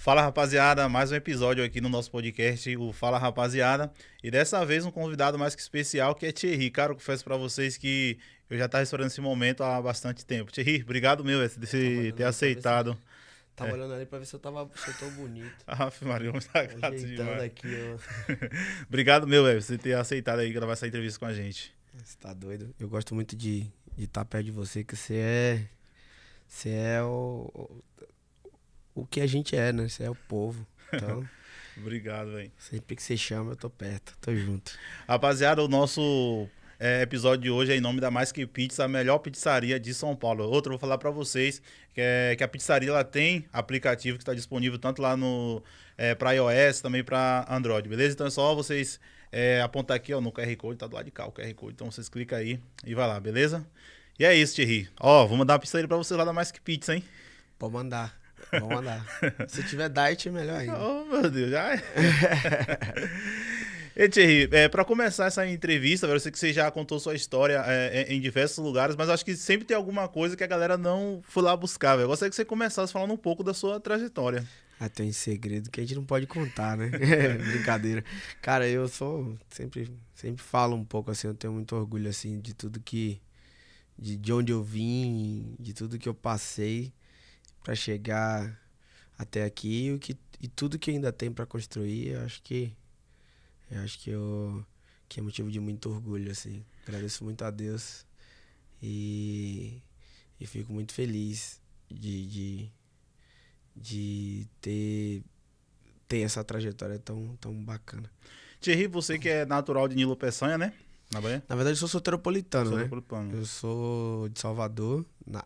Fala rapaziada, mais um episódio aqui no nosso podcast, o Fala Rapaziada. E dessa vez um convidado mais que especial que é Thierry. Cara, eu confesso para vocês que eu já estava esperando esse momento há bastante tempo. Thierry, obrigado meu de se ter aceitado. Tava é. olhando ali pra ver se eu tava se eu tô bonito. Ah, Maria, vamos estar grato demais. Aqui, Obrigado, meu, velho, você ter aceitado aí gravar essa entrevista com a gente. Você tá doido? Eu gosto muito de estar de tá perto de você, que você é. Você é o o que a gente é, né? Você é o povo. Então. Obrigado, velho. Sempre que você chama, eu tô perto, tô junto. Rapaziada, o nosso é, episódio de hoje é em nome da Mais Que Pizza, a melhor pizzaria de São Paulo. Outro, vou falar para vocês que, é, que a pizzaria ela tem aplicativo que está disponível tanto lá no é, para iOS, também para Android, beleza? Então é só vocês é, apontar aqui ó, no QR Code, tá do lado de cá o QR Code. Então vocês clicam aí e vai lá, beleza? E é isso, Thierry. Ó, vou mandar uma pizzaria para vocês lá da Mais Que Pizza, hein? Pode mandar. Vou mandar. Se tiver diet, é melhor ainda. Oh, meu Deus, já é. E Thierry, é, para começar essa entrevista, eu sei que você já contou sua história é, é em diversos lugares, mas acho que sempre tem alguma coisa que a galera não foi lá buscar. Véio. Eu gostaria que você começasse falando um pouco da sua trajetória. Ah, tem segredo que a gente não pode contar, né? Brincadeira. Cara, eu sou. Sempre, sempre falo um pouco assim, eu tenho muito orgulho assim de tudo que. De, de onde eu vim, de tudo que eu passei para chegar até aqui o que, e tudo que ainda tem para construir, eu acho que eu acho que eu que é motivo de muito orgulho assim. Agradeço muito a Deus e, e fico muito feliz de, de, de ter ter essa trajetória tão tão bacana. Thierry, você que é natural de Nilo Peçanha, né? Na Bahia? Na verdade, eu sou soteropolitano, né? soteropolitano. né? Eu sou de Salvador, na,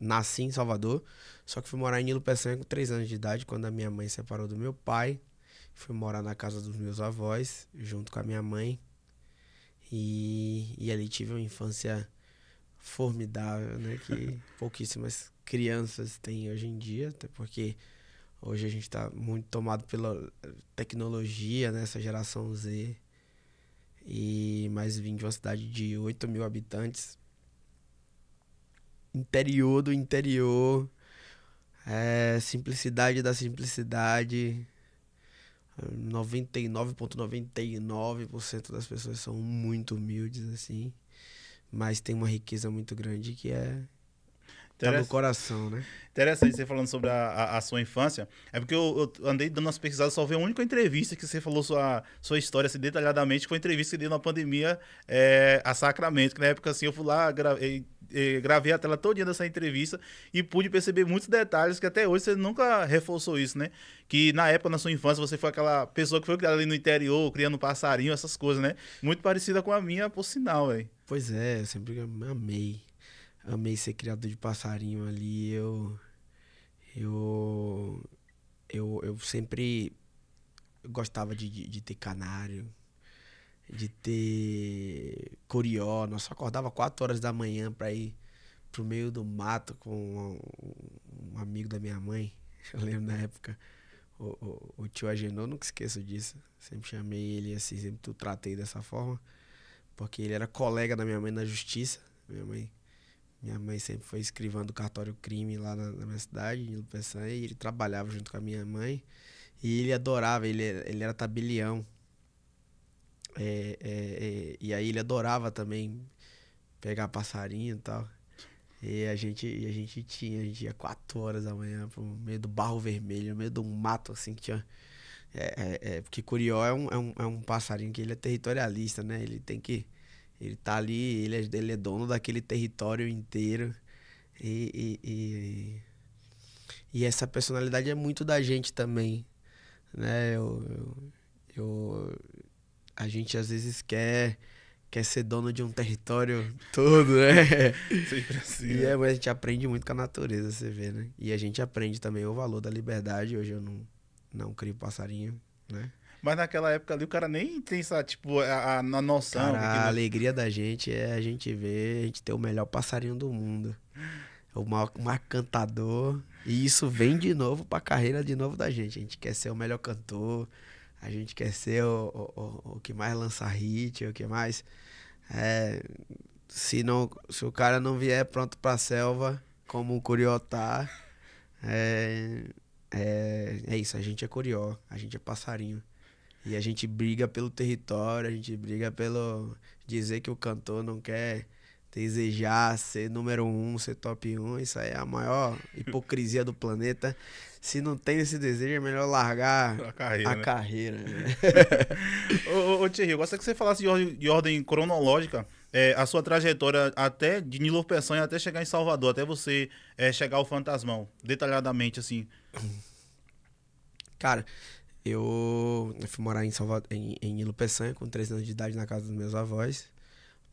nasci em Salvador, só que fui morar em Nilo Peçanha com 3 anos de idade, quando a minha mãe se separou do meu pai. Fui morar na casa dos meus avós, junto com a minha mãe. E, e ali tive uma infância formidável, né? Que pouquíssimas crianças têm hoje em dia, até porque hoje a gente está muito tomado pela tecnologia, né? Essa geração Z. E mais vim de uma cidade de 8 mil habitantes. Interior do interior. É, simplicidade da simplicidade. 99,99% das pessoas são muito humildes, assim. Mas tem uma riqueza muito grande que é Tá no coração, né? Interessante você falando sobre a, a, a sua infância. É porque eu, eu, andei dando umas pesquisadas, só vi a única entrevista que você falou sua, sua história assim, detalhadamente, que foi a entrevista que deu na pandemia é, a Sacramento, que na época assim eu fui lá, gravei, eh, eh, gravei a tela toda dessa entrevista e pude perceber muitos detalhes que até hoje você nunca reforçou isso, né? Que na época, na sua infância, você foi aquela pessoa que foi criada ali no interior, criando passarinho, essas coisas, né? Muito parecida com a minha, por sinal, velho. Pois é, eu sempre amei amei ser criador de passarinho ali. Eu eu eu, eu sempre gostava de, de, de ter canário, de ter curió. Nós só acordava 4 horas da manhã para ir pro meio do mato com um, um amigo da minha mãe. Eu lembro na época o, o, o tio Agenor, nunca esqueço disso. Sempre chamei ele assim, sempre tratei dessa forma, porque ele era colega da minha mãe na justiça. Minha mãe minha mãe sempre foi escrivã do cartório crime lá na, na minha cidade, em Lupeçanha, e ele trabalhava junto com a minha mãe. E ele adorava, ele, ele era tabelião. É, é, é, e aí ele adorava também pegar passarinho e tal. E a gente, a gente tinha, a gente ia 4 horas da manhã pro meio do barro vermelho, meio do mato assim que tinha. É, é, é, porque Curió é um, é, um, é um passarinho que ele é territorialista, né? Ele tem que ele tá ali, ele é, ele é dono daquele território inteiro. E, e, e, e, essa personalidade é muito da gente também, né? Eu, eu, eu, a gente às vezes quer quer ser dono de um território todo, né? Sempre assim. E né? é, mas a gente aprende muito com a natureza, você vê, né? E a gente aprende também o valor da liberdade. Hoje eu não, não crio passarinho, né? Mas naquela época ali o cara nem tem essa, tipo, a, a noção. Cara, porque... A alegria da gente é a gente ver, a gente ter o melhor passarinho do mundo. O maior, o maior cantador. E isso vem de novo pra carreira de novo da gente. A gente quer ser o melhor cantor, a gente quer ser o, o, o que mais lança hit, o que mais. É, se, não, se o cara não vier pronto pra selva, como o tá é, é, é isso, a gente é Curió, a gente é passarinho. E a gente briga pelo território, a gente briga pelo dizer que o cantor não quer desejar ser número um, ser top um. Isso aí é a maior hipocrisia do planeta. Se não tem esse desejo, é melhor largar a carreira. A né? carreira né? ô, ô, Thierry, eu gostaria que você falasse de ordem, de ordem cronológica. É, a sua trajetória até de Nilo Peçanha até chegar em Salvador, até você é, chegar ao Fantasmão, detalhadamente, assim. Cara, eu, fui morar em, Salvador, em, em Ilo Peçanha com 3 anos de idade na casa dos meus avós,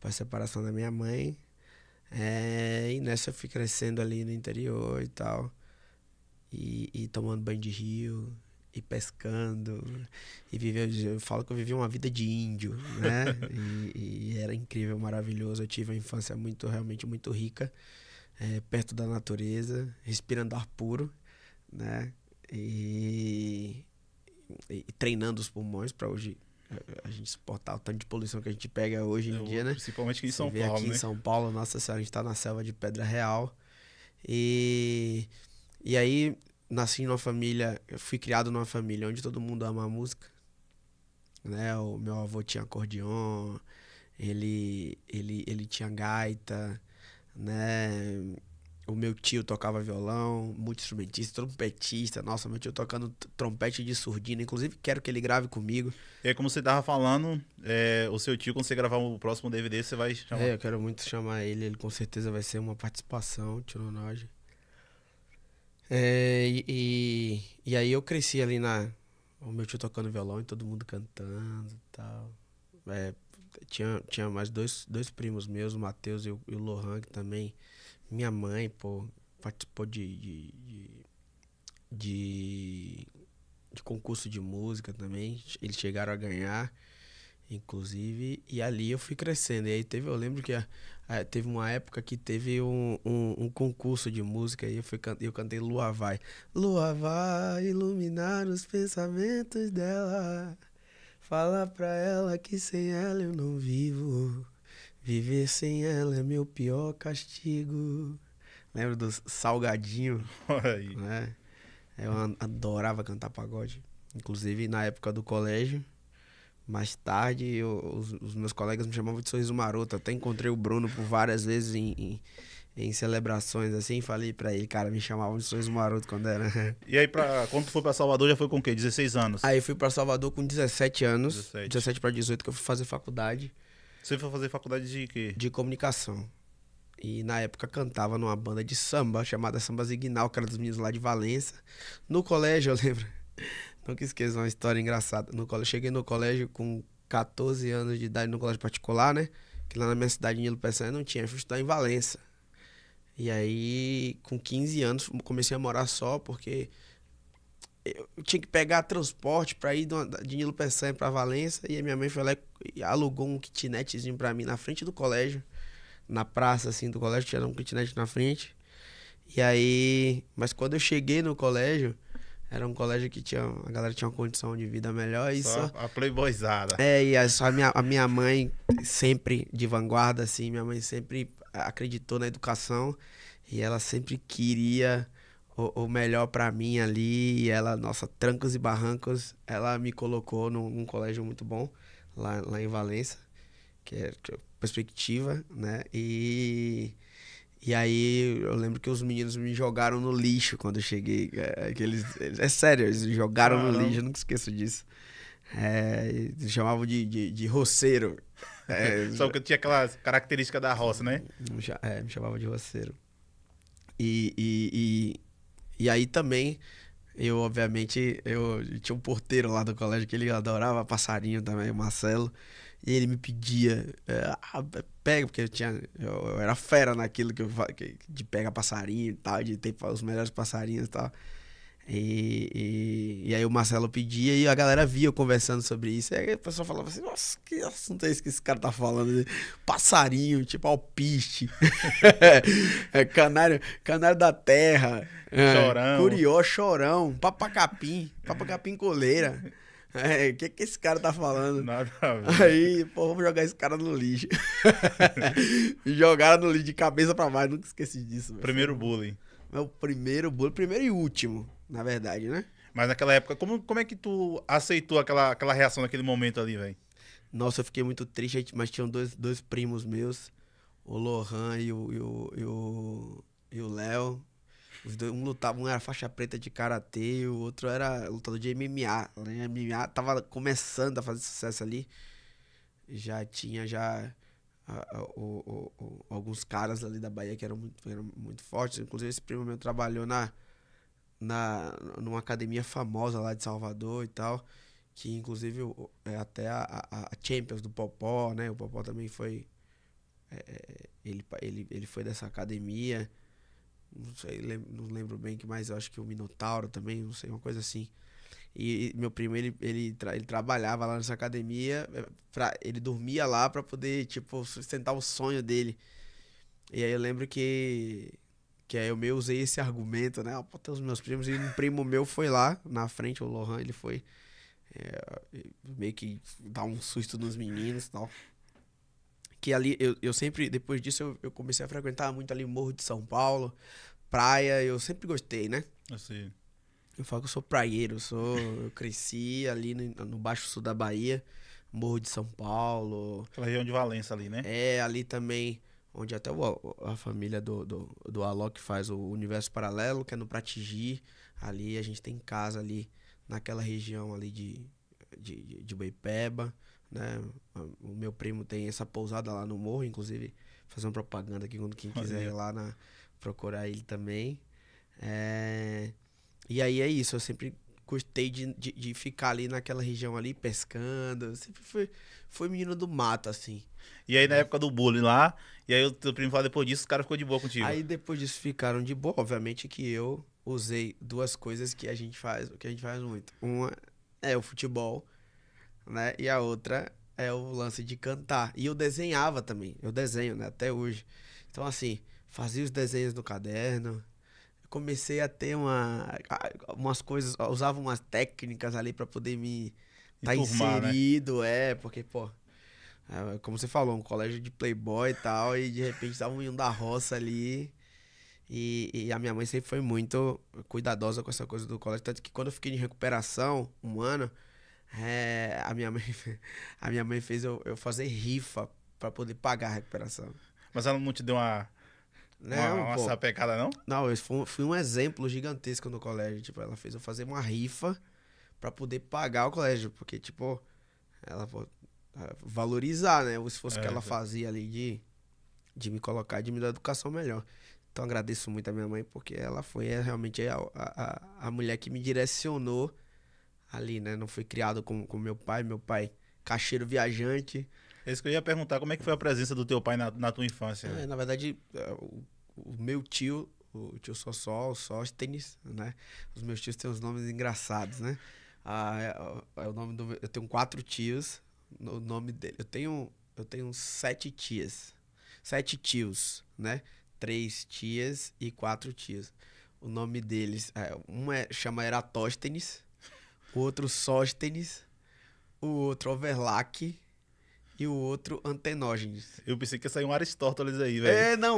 para separação da minha mãe. É, e nessa eu fui crescendo ali no interior e tal. E, e tomando banho de rio, e pescando. E viver, eu falo que eu vivi uma vida de índio, né? e, e, era incrível, maravilhoso. Eu tive uma infância muito, realmente muito rica, é, perto da natureza, respirando ar puro, né? E e, e treinando os pulmões para hoje a gente suportar o tanto de poluição que a gente pega hoje em é, dia, né? Principalmente aqui em São Paulo, aqui né? em São Paulo, nossa senhora, a gente está na selva de Pedra Real. E e aí nasci numa família, fui criado numa família onde todo mundo ama música. Né? O meu avô tinha acordeon, ele ele ele tinha gaita, né? O meu tio tocava violão, muito instrumentista trompetista. Nossa, meu tio tocando trompete de surdina. Inclusive, quero que ele grave comigo. É como você tava falando, é, o seu tio, quando você gravar o próximo DVD, você vai chamar. É, eu quero muito chamar ele. Ele com certeza vai ser uma participação, tio É, e, e aí eu cresci ali na. O meu tio tocando violão e todo mundo cantando e tal. É, tinha, tinha mais dois, dois primos meus, o Matheus e o, e o Lohan, que também minha mãe, pô, participou de de, de, de, de, concurso de música também. Eles chegaram a ganhar, inclusive. E ali eu fui crescendo. E aí teve, eu lembro que a, a, teve uma época que teve um, um, um, concurso de música e eu, fui, eu cantei Lua Vai. Lua vai iluminar os pensamentos dela. Fala pra ela que sem ela eu não vivo. Viver sem ela é meu pior castigo. Lembra do Salgadinho? Olha aí. Né? Eu adorava cantar pagode. Inclusive na época do colégio. Mais tarde, eu, os, os, meus colegas me chamavam de Sorriso Maroto. Até encontrei o Bruno por várias vezes em, em, em celebrações, assim. Falei pra ele, cara, me chamavam de Sorriso Maroto quando era. E aí, pra, quando tu foi pra Salvador, já foi com o quê? 16 anos? Aí fui pra Salvador com 17 anos. 17, 17 pra 18, que eu fui fazer faculdade. Você foi fazer faculdade de quê? De comunicação. E na época cantava numa banda de samba chamada Samba Zignal, que era dos meninos lá de Valença. No colégio, eu lembro. Nunca esqueço uma história engraçada. No colégio, cheguei no colégio com 14 anos de idade, no colégio particular, né? Que lá na minha cidade, em Nilo Peçanha, não tinha. Eu fui estudar em Valença. E aí, com 15 anos, comecei a morar só, porque eu tinha que pegar transporte para ir de Nilo Peçanha para Valença. E a minha mãe foi lá e alugou um kitnetzinho para mim na frente do colégio. Na praça, assim, do colégio, tinha um kitnet na frente. E aí... Mas quando eu cheguei no colégio... Era um colégio que tinha, a galera tinha uma condição de vida melhor e só... só... A playboyzada. É, e a, só a minha, a minha mãe sempre de vanguarda, assim, minha mãe sempre acreditou na educação e ela sempre queria o, o melhor para mim ali. E ela, nossa, trancos e barrancos, ela me colocou num, num colégio muito bom, lá, lá em Valença, que é, é perspectiva, né? E. E aí eu lembro que os meninos me jogaram no lixo quando eu cheguei. É, eles, é sério, eles me jogaram no lixo, eu nunca esqueço disso. É, chamavam de, de, de roceiro. É, Só porque tinha aquela característica da roça, né? É, me chamava de roceiro. E, e, e aí também, eu obviamente, eu tinha um porteiro lá do colégio que ele adorava passarinho também, o Marcelo. E ele me pedia, é, ah, pega, porque eu tinha. Eu, eu, era fera naquilo que eu de pega passarinho e tal, de ter os melhores passarinhos e tal. E, e, e, aí o Marcelo pedia e a galera via eu conversando sobre isso. E aí a pessoa falava assim, nossa, que assunto é esse que esse cara tá falando? Passarinho, tipo alpiste, é, canário, canário da terra, é, chorão. É, curió, chorão, papacapim, papacapim coleira. É, o que, que esse cara tá falando? Nada a ver. Aí, pô, vamos jogar esse cara no lixo. Jogaram no lixo de cabeça pra baixo, nunca esqueci disso. Primeiro bullying bullying. É meu primeiro bullying, primeiro e último na verdade, né? Mas naquela época, como, como é que tu aceitou aquela, aquela reação naquele momento ali, velho? Nossa, eu fiquei muito triste, mas tinham dois, dois primos meus, o Lohan e o, e o, e o, e o Léo. Os dois, um lutava, um era faixa preta de karatê, o outro era lutador de MMA. Né? MMA tava começando a fazer sucesso ali. Já tinha já a, a, o, o, alguns caras ali da Bahia que eram muito, eram muito fortes. Inclusive, esse primo meu trabalhou na, na, numa academia famosa lá de Salvador e tal, que inclusive é, até a, a, Champions do Popó, né? O Popó também foi. É, é ele, ele, ele foi dessa academia. Não sei, lembro, não lembro bem que mais, eu acho que o Minotauro também, não sei, uma coisa assim. E, e meu primo, ele, ele, tra, ele trabalhava lá nessa academia, é, pra, ele dormia lá para poder, tipo, sustentar o sonho dele. E aí eu lembro que que aí eu meio usei esse argumento, né? Ah, pô, tem os meus primos. E um primo meu foi lá na frente, o Lohan, ele foi é, meio que dar um susto nos meninos e tal. Que ali, eu, eu sempre, depois disso, eu, eu comecei a frequentar muito ali Morro de São Paulo, praia, eu sempre gostei, né? Assim. Eu falo que eu sou praieiro, eu, sou, eu cresci ali no, no Baixo Sul da Bahia, Morro de São Paulo. Aquela região de Valença ali, né? É, ali também onde até o, a família do, do, do Alok faz o Universo Paralelo, que é no Pratigi. Ali a gente tem casa ali naquela região ali de, de, de Boipeba, né? O meu primo tem essa pousada lá no morro, inclusive, fazendo propaganda aqui quando quem quiser ir lá na, procurar ele também. É... E aí é isso, eu sempre gostei de, de, de, ficar ali naquela região ali pescando. Sempre foi, foi menino do mato, assim. E aí, na época do bullying lá, e aí o teu primo falou depois disso, o cara ficou de boa contigo. Aí depois disso ficaram de boa. Obviamente que eu usei duas coisas que a gente faz, que a gente faz muito. Uma é o futebol, né? E a outra é o lance de cantar. E eu desenhava também. Eu desenho, né? Até hoje. Então, assim, fazia os desenhos no caderno comecei a ter uma, umas coisas, usava umas técnicas ali para poder me estar tá né? inserido, né? é, porque, pô, é, como você falou, um colégio de playboy e tal, e de repente tava um da roça ali. E, e, a minha mãe sempre foi muito cuidadosa com essa coisa do colégio. Tanto que quando eu fiquei em recuperação um ano, é, a, minha mãe, a minha mãe fez eu, eu fazer rifa para poder pagar a recuperação. Mas ela não te deu uma não, né, uma, uma sapecada, não? Não, eu fui, fui, um exemplo gigantesco no colégio. Tipo, ela fez eu fazer uma rifa para poder pagar o colégio. Porque, tipo, ela ah, valorizar, né? O esforço é, que ela tá. fazia ali de, de me colocar, de me dar educação melhor. Então agradeço muito a minha mãe, porque ela foi é, realmente a, a, a mulher que me direcionou ali, né? Não fui criado com, com meu pai, meu pai caixeiro viajante. É isso que eu ia perguntar, como é que foi a presença do teu pai na, na tua infância? É, na verdade, é, o, o, meu tio, o tio Sossol, o Sóstenes, né? Os meus tios têm uns nomes engraçados, né? Ah, é, é, é o nome do, eu tenho quatro tios, o nome dele. Eu tenho, eu tenho sete tias, sete tios, né? Três tias e quatro tios. O nome deles, é, um é, chama Eratóstenes, o outro Sóstenes, o outro Overlake e o outro Antenógenes. Eu pensei que ia sair um Aristóteles aí, velho. É, não.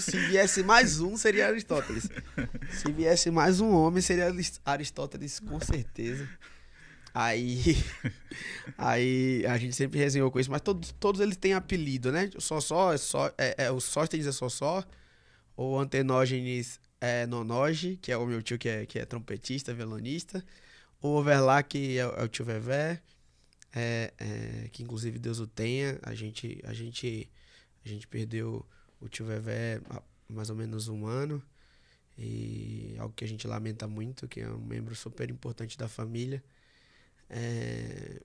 Se viesse mais um, seria Aristóteles. Se viesse mais um homem, seria Aristóteles, com certeza. Aí, aí a gente sempre resenhou com isso, mas todos, todos eles têm apelido, né? O só só, é só é, é, o Sóstenes é só só, o Antenógenes é Nonoge, que é o meu tio que é, que é trompetista, violonista, o Overlac é, é o tio Vevé, é, é, que inclusive Deus o tenha. A gente, a gente, a gente perdeu o tio Vevé há mais ou menos um ano. E algo que a gente lamenta muito, que é um membro super importante da família. É,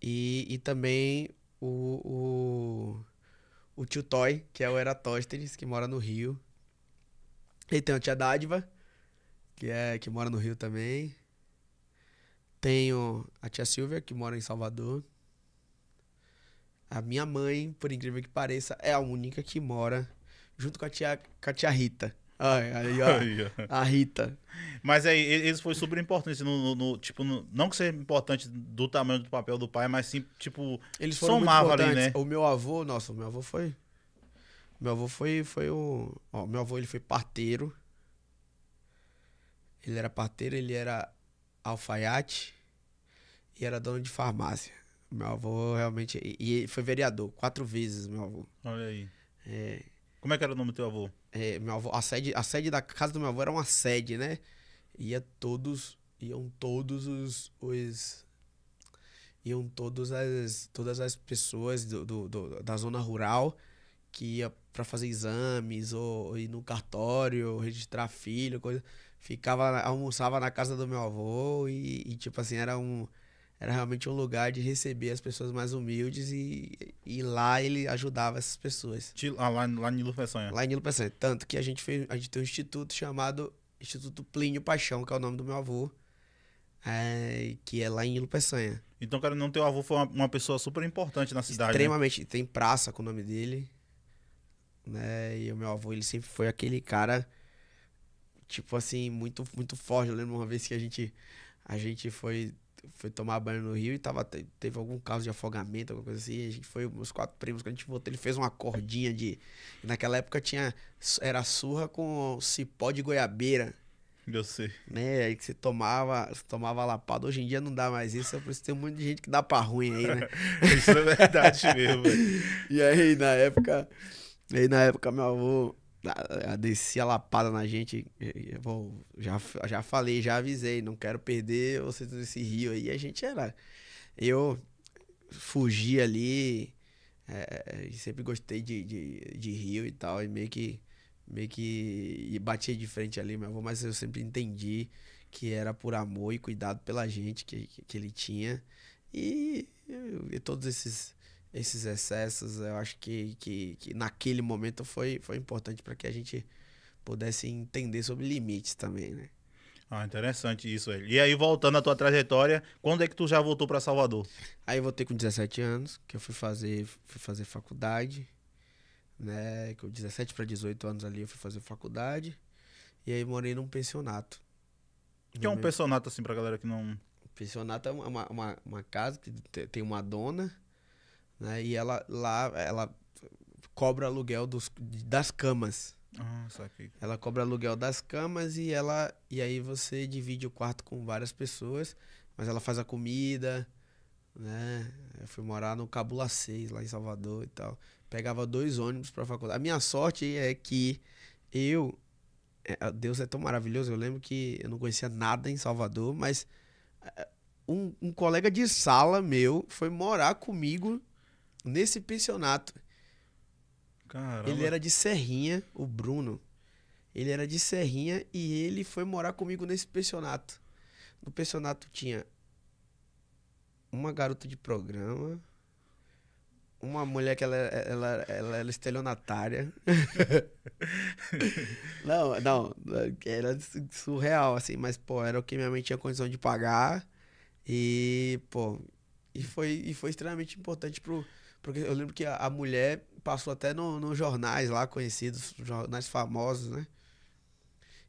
e, e também o, o, o tio Toy, que é o Eratóstenes, que mora no Rio. E tem a tia Dádiva, que, é, que mora no Rio também. Tenho a tia Silvia, que mora em Salvador. A minha mãe, por incrível que pareça, é a única que mora junto com a tia, com a tia Rita. Ai, ai, a Rita. Mas aí, eles foi super importante no, no, no tipo, no, não que seja importante do tamanho do papel do pai, mas sim, tipo, eles foram somava ali, né? O meu avô, nossa, o meu avô foi meu avô foi foi o, ó, meu avô ele foi parteiro. Ele era parteiro, ele era alfaiate e era dono de farmácia. Meu avô realmente. E, foi vereador, quatro vezes, meu avô. Olha aí. É, Como é que era o nome do teu avô? É, meu avô a, sede, a sede da casa do meu avô era uma sede, né? Ia todos. Iam todos os. os iam todas as, todas as pessoas do, do, do da zona rural que ia para fazer exames ou, ou ir no cartório, registrar filho, coisa ficava, almoçava na casa do meu avô e, e, tipo assim, era um era realmente um lugar de receber as pessoas mais humildes e, e lá ele ajudava essas pessoas. Ah, lá, lá em Nilo Peçanha. Lá em Nilo Peçanha. Tanto que a gente, fez, a gente tem um instituto chamado Instituto Plínio Paixão, que é o nome do meu avô, é, que é lá em Nilo Peçanha. Então, cara, não teu avô foi uma, uma pessoa super importante na cidade, né? Extremamente. Né? Tem praça com o nome dele. Né? E o meu avô, ele sempre foi aquele cara tipo assim, muito, muito forte. Eu lembro uma vez que a gente, a gente foi, foi tomar banho no rio e tava, teve algum caso de afogamento, alguma coisa assim. A gente foi, meus quatro primos, quando a gente voltou, ele fez uma cordinha de. Naquela época tinha. Era surra com cipó de goiabeira. Eu sei. Né? Aí que você tomava, você tomava lapada. Hoje em dia não dá mais isso, é por isso tem um monte de gente que dá pra ruim aí, né? isso é verdade mesmo. e aí, na época. E aí, na época, meu avô a descia lapada na gente. já, já falei, já avisei, não quero perder vocês nesse rio aí. A gente era. Eu fugi ali, é, é sempre gostei de, de, de, rio e tal, e meio que. Meio que bati batia de frente ali, meu avô, mas eu sempre entendi que era por amor e cuidado pela gente que, que, que ele tinha. E, e todos esses esses excessos, eu acho que, que, que naquele momento foi, foi importante para que a gente pudesse entender sobre limites também, né? Ah, interessante isso, velho. E aí, voltando à tua trajetória, quando é que tu já voltou para Salvador? Aí eu voltei com 17 anos, que eu fui fazer, fui fazer faculdade, né? Com 17 para 18 anos ali eu fui fazer faculdade. E aí morei num pensionato. O que é um pensionato, assim, pra galera que não. Pensionato é uma, uma, uma casa que tem uma dona né? E ela lá, ela cobra aluguel dos, das camas. Ah, que... Ela cobra aluguel das camas e ela e aí você divide o quarto com várias pessoas, mas ela faz a comida, né? Eu fui morar no Cabula 6, lá em Salvador e tal. Pegava dois ônibus para faculdade. A minha sorte é que eu é, Deus é tão maravilhoso, eu lembro que eu não conhecia nada em Salvador, mas é, um, um colega de sala meu foi morar comigo nesse pensionato. Caramba. Ele era de Serrinha, o Bruno. Ele era de Serrinha e ele foi morar comigo nesse pensionato. No pensionato tinha uma garota de programa, uma mulher que ela, ela, ela era estelionatária. não, não, era surreal, assim, mas, pô, era o que minha mãe tinha condição de pagar. E, pô, e foi, e foi extremamente importante pro, porque eu lembro que a, a mulher passou até nos no jornais lá conhecidos, jornais famosos, né?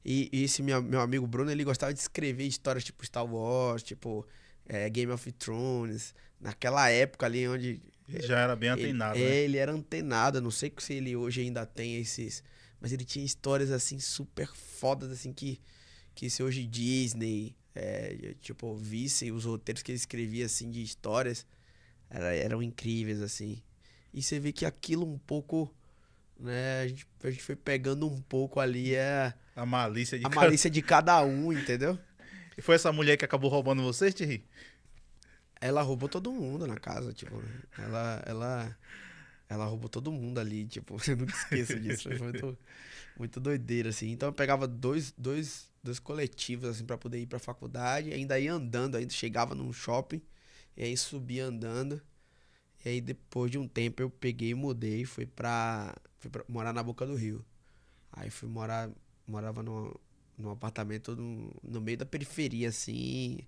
E, e esse meu, meu amigo Bruno, ele gostava de escrever histórias tipo Star Wars, tipo é, Game of Thrones, naquela época ali onde. Já era bem antenado. Ele, né? ele era antenado, não sei se ele hoje ainda tem esses. Mas ele tinha histórias assim super fodas, assim que, que se hoje Disney, é, tipo, vissem os roteiros que ele escrevia assim de histórias, era, eram incríveis, assim. E você vê que aquilo um pouco. Né, a gente, a gente foi pegando um pouco ali é, a malícia de, a cada... malícia de cada um, entendeu? E foi essa mulher que acabou roubando vocês, Thierry? Ela roubou todo mundo na casa, tipo. Né? Ela, ela, ela roubou todo mundo ali, tipo. Eu nunca esqueço disso. Foi muito, muito doideira, assim. Então eu pegava dois, dois, dois coletivos, assim, pra poder ir pra faculdade. Ainda ia andando, ainda chegava num shopping. E aí subi andando. E aí depois de um tempo eu peguei e mudei, fui pra, fui pra morar na boca do rio. Aí fui morar, morava num, num apartamento no, no meio da periferia, assim.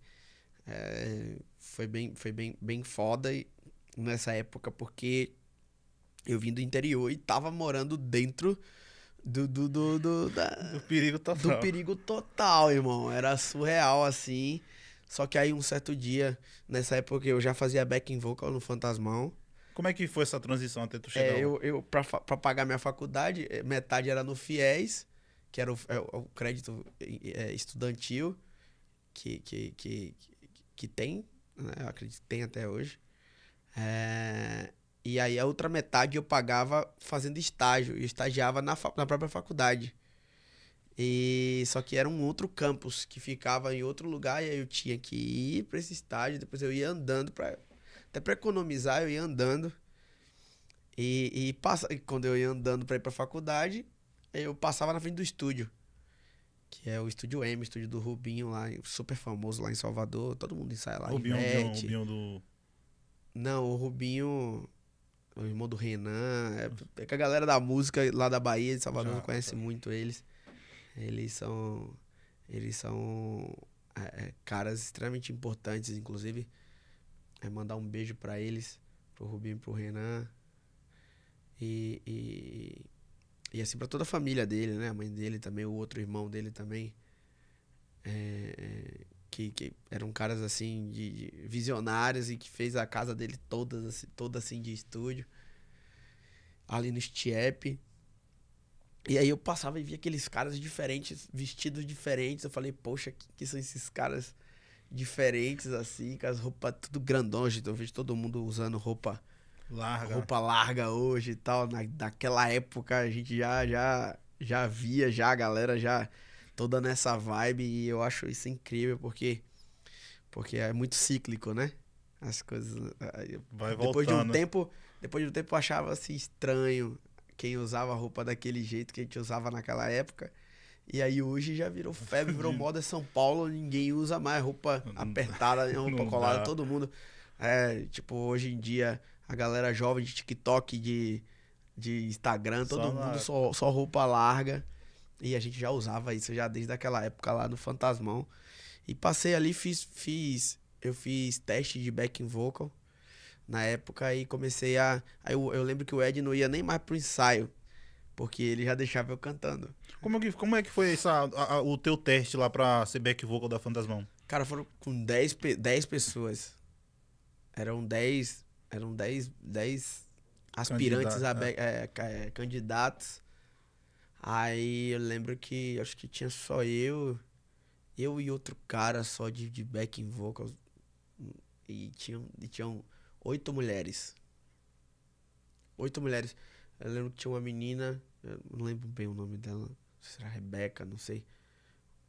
É, foi bem, foi bem, bem foda nessa época, porque eu vim do interior e tava morando dentro do, do, do, do, da, do perigo total. Do perigo total, irmão. Era surreal, assim. Só que aí um certo dia, nessa época eu já fazia backing vocal no Fantasmão. Como é que foi essa transição até tu é, chegar? É, eu, eu pra, pra pagar minha faculdade, eh, metade era no FIES, que era o, é, é o crédito estudantil, que, que, que, que tem, né? eu acredito que tem até hoje. É, e aí a outra metade eu pagava fazendo estágio, eu estagiava na, na própria faculdade. E só que era um outro campus que ficava em outro lugar e aí eu tinha que ir para esse estágio, depois eu ia andando para até para economizar, eu ia andando. E, e passa, quando eu ia andando para ir para faculdade, eu passava na frente do estúdio, que é o estúdio M, estúdio do Rubinho lá, super famoso lá em Salvador, todo mundo ensaia lá. Rubinho, o Rubinho do Não, o Rubinho o irmão do Renan, é, é que a galera da música lá da Bahia, de Salvador, Já, conhece muito eles. Eles são, eles são é, é, caras extremamente importantes, inclusive. É mandar um beijo para eles, pro Rubinho e pro Renan. E, e, e assim, para toda a família dele, né? A mãe dele também, o outro irmão dele também. É, é que, que, eram caras assim de, de, visionários e que fez a casa dele toda assim, toda assim de estúdio ali no Stiep e aí eu passava e via aqueles caras diferentes, vestidos diferentes. Eu falei, poxa, que, que são esses caras diferentes assim, com as roupas tudo grandões então Eu vejo todo mundo usando roupa larga, roupa larga hoje e tal. Na, naquela época a gente já já já via já a galera já toda nessa vibe e eu acho isso incrível porque porque é muito cíclico, né? As coisas eh, eh, Vai depois de um tempo, depois de um tempo eu achava assim estranho quem usava roupa daquele jeito que a gente usava naquela época. E aí hoje já virou febre, virou moda São Paulo, ninguém usa mais roupa não apertada, dá, roupa é colada, dá. todo mundo. É, tipo, hoje em dia, a galera jovem de TikTok, de, de Instagram, todo só mundo só, só roupa larga. E a gente já usava isso já desde aquela época lá no Fantasmão. E passei ali, fiz. fiz eu fiz teste de backing vocal na época. Aí comecei a. Aí eu, eu lembro que o Ed não ia nem mais pro ensaio. Porque ele já deixava eu cantando. Como é que, como é que foi essa, a, a, o teu teste lá pra ser back vocal da Fantasmão? Cara, foram com 10, dez pessoas. Eram 10. Eram dez dez aspirantes Candidato, a é. É, é, candidatos. Aí eu lembro que acho que tinha só eu, eu e outro cara só de, de backing vocals. E tinham, e tinham oito mulheres. Oito mulheres. Eu lembro que tinha uma menina, não lembro bem o nome dela, se era Rebeca, não sei.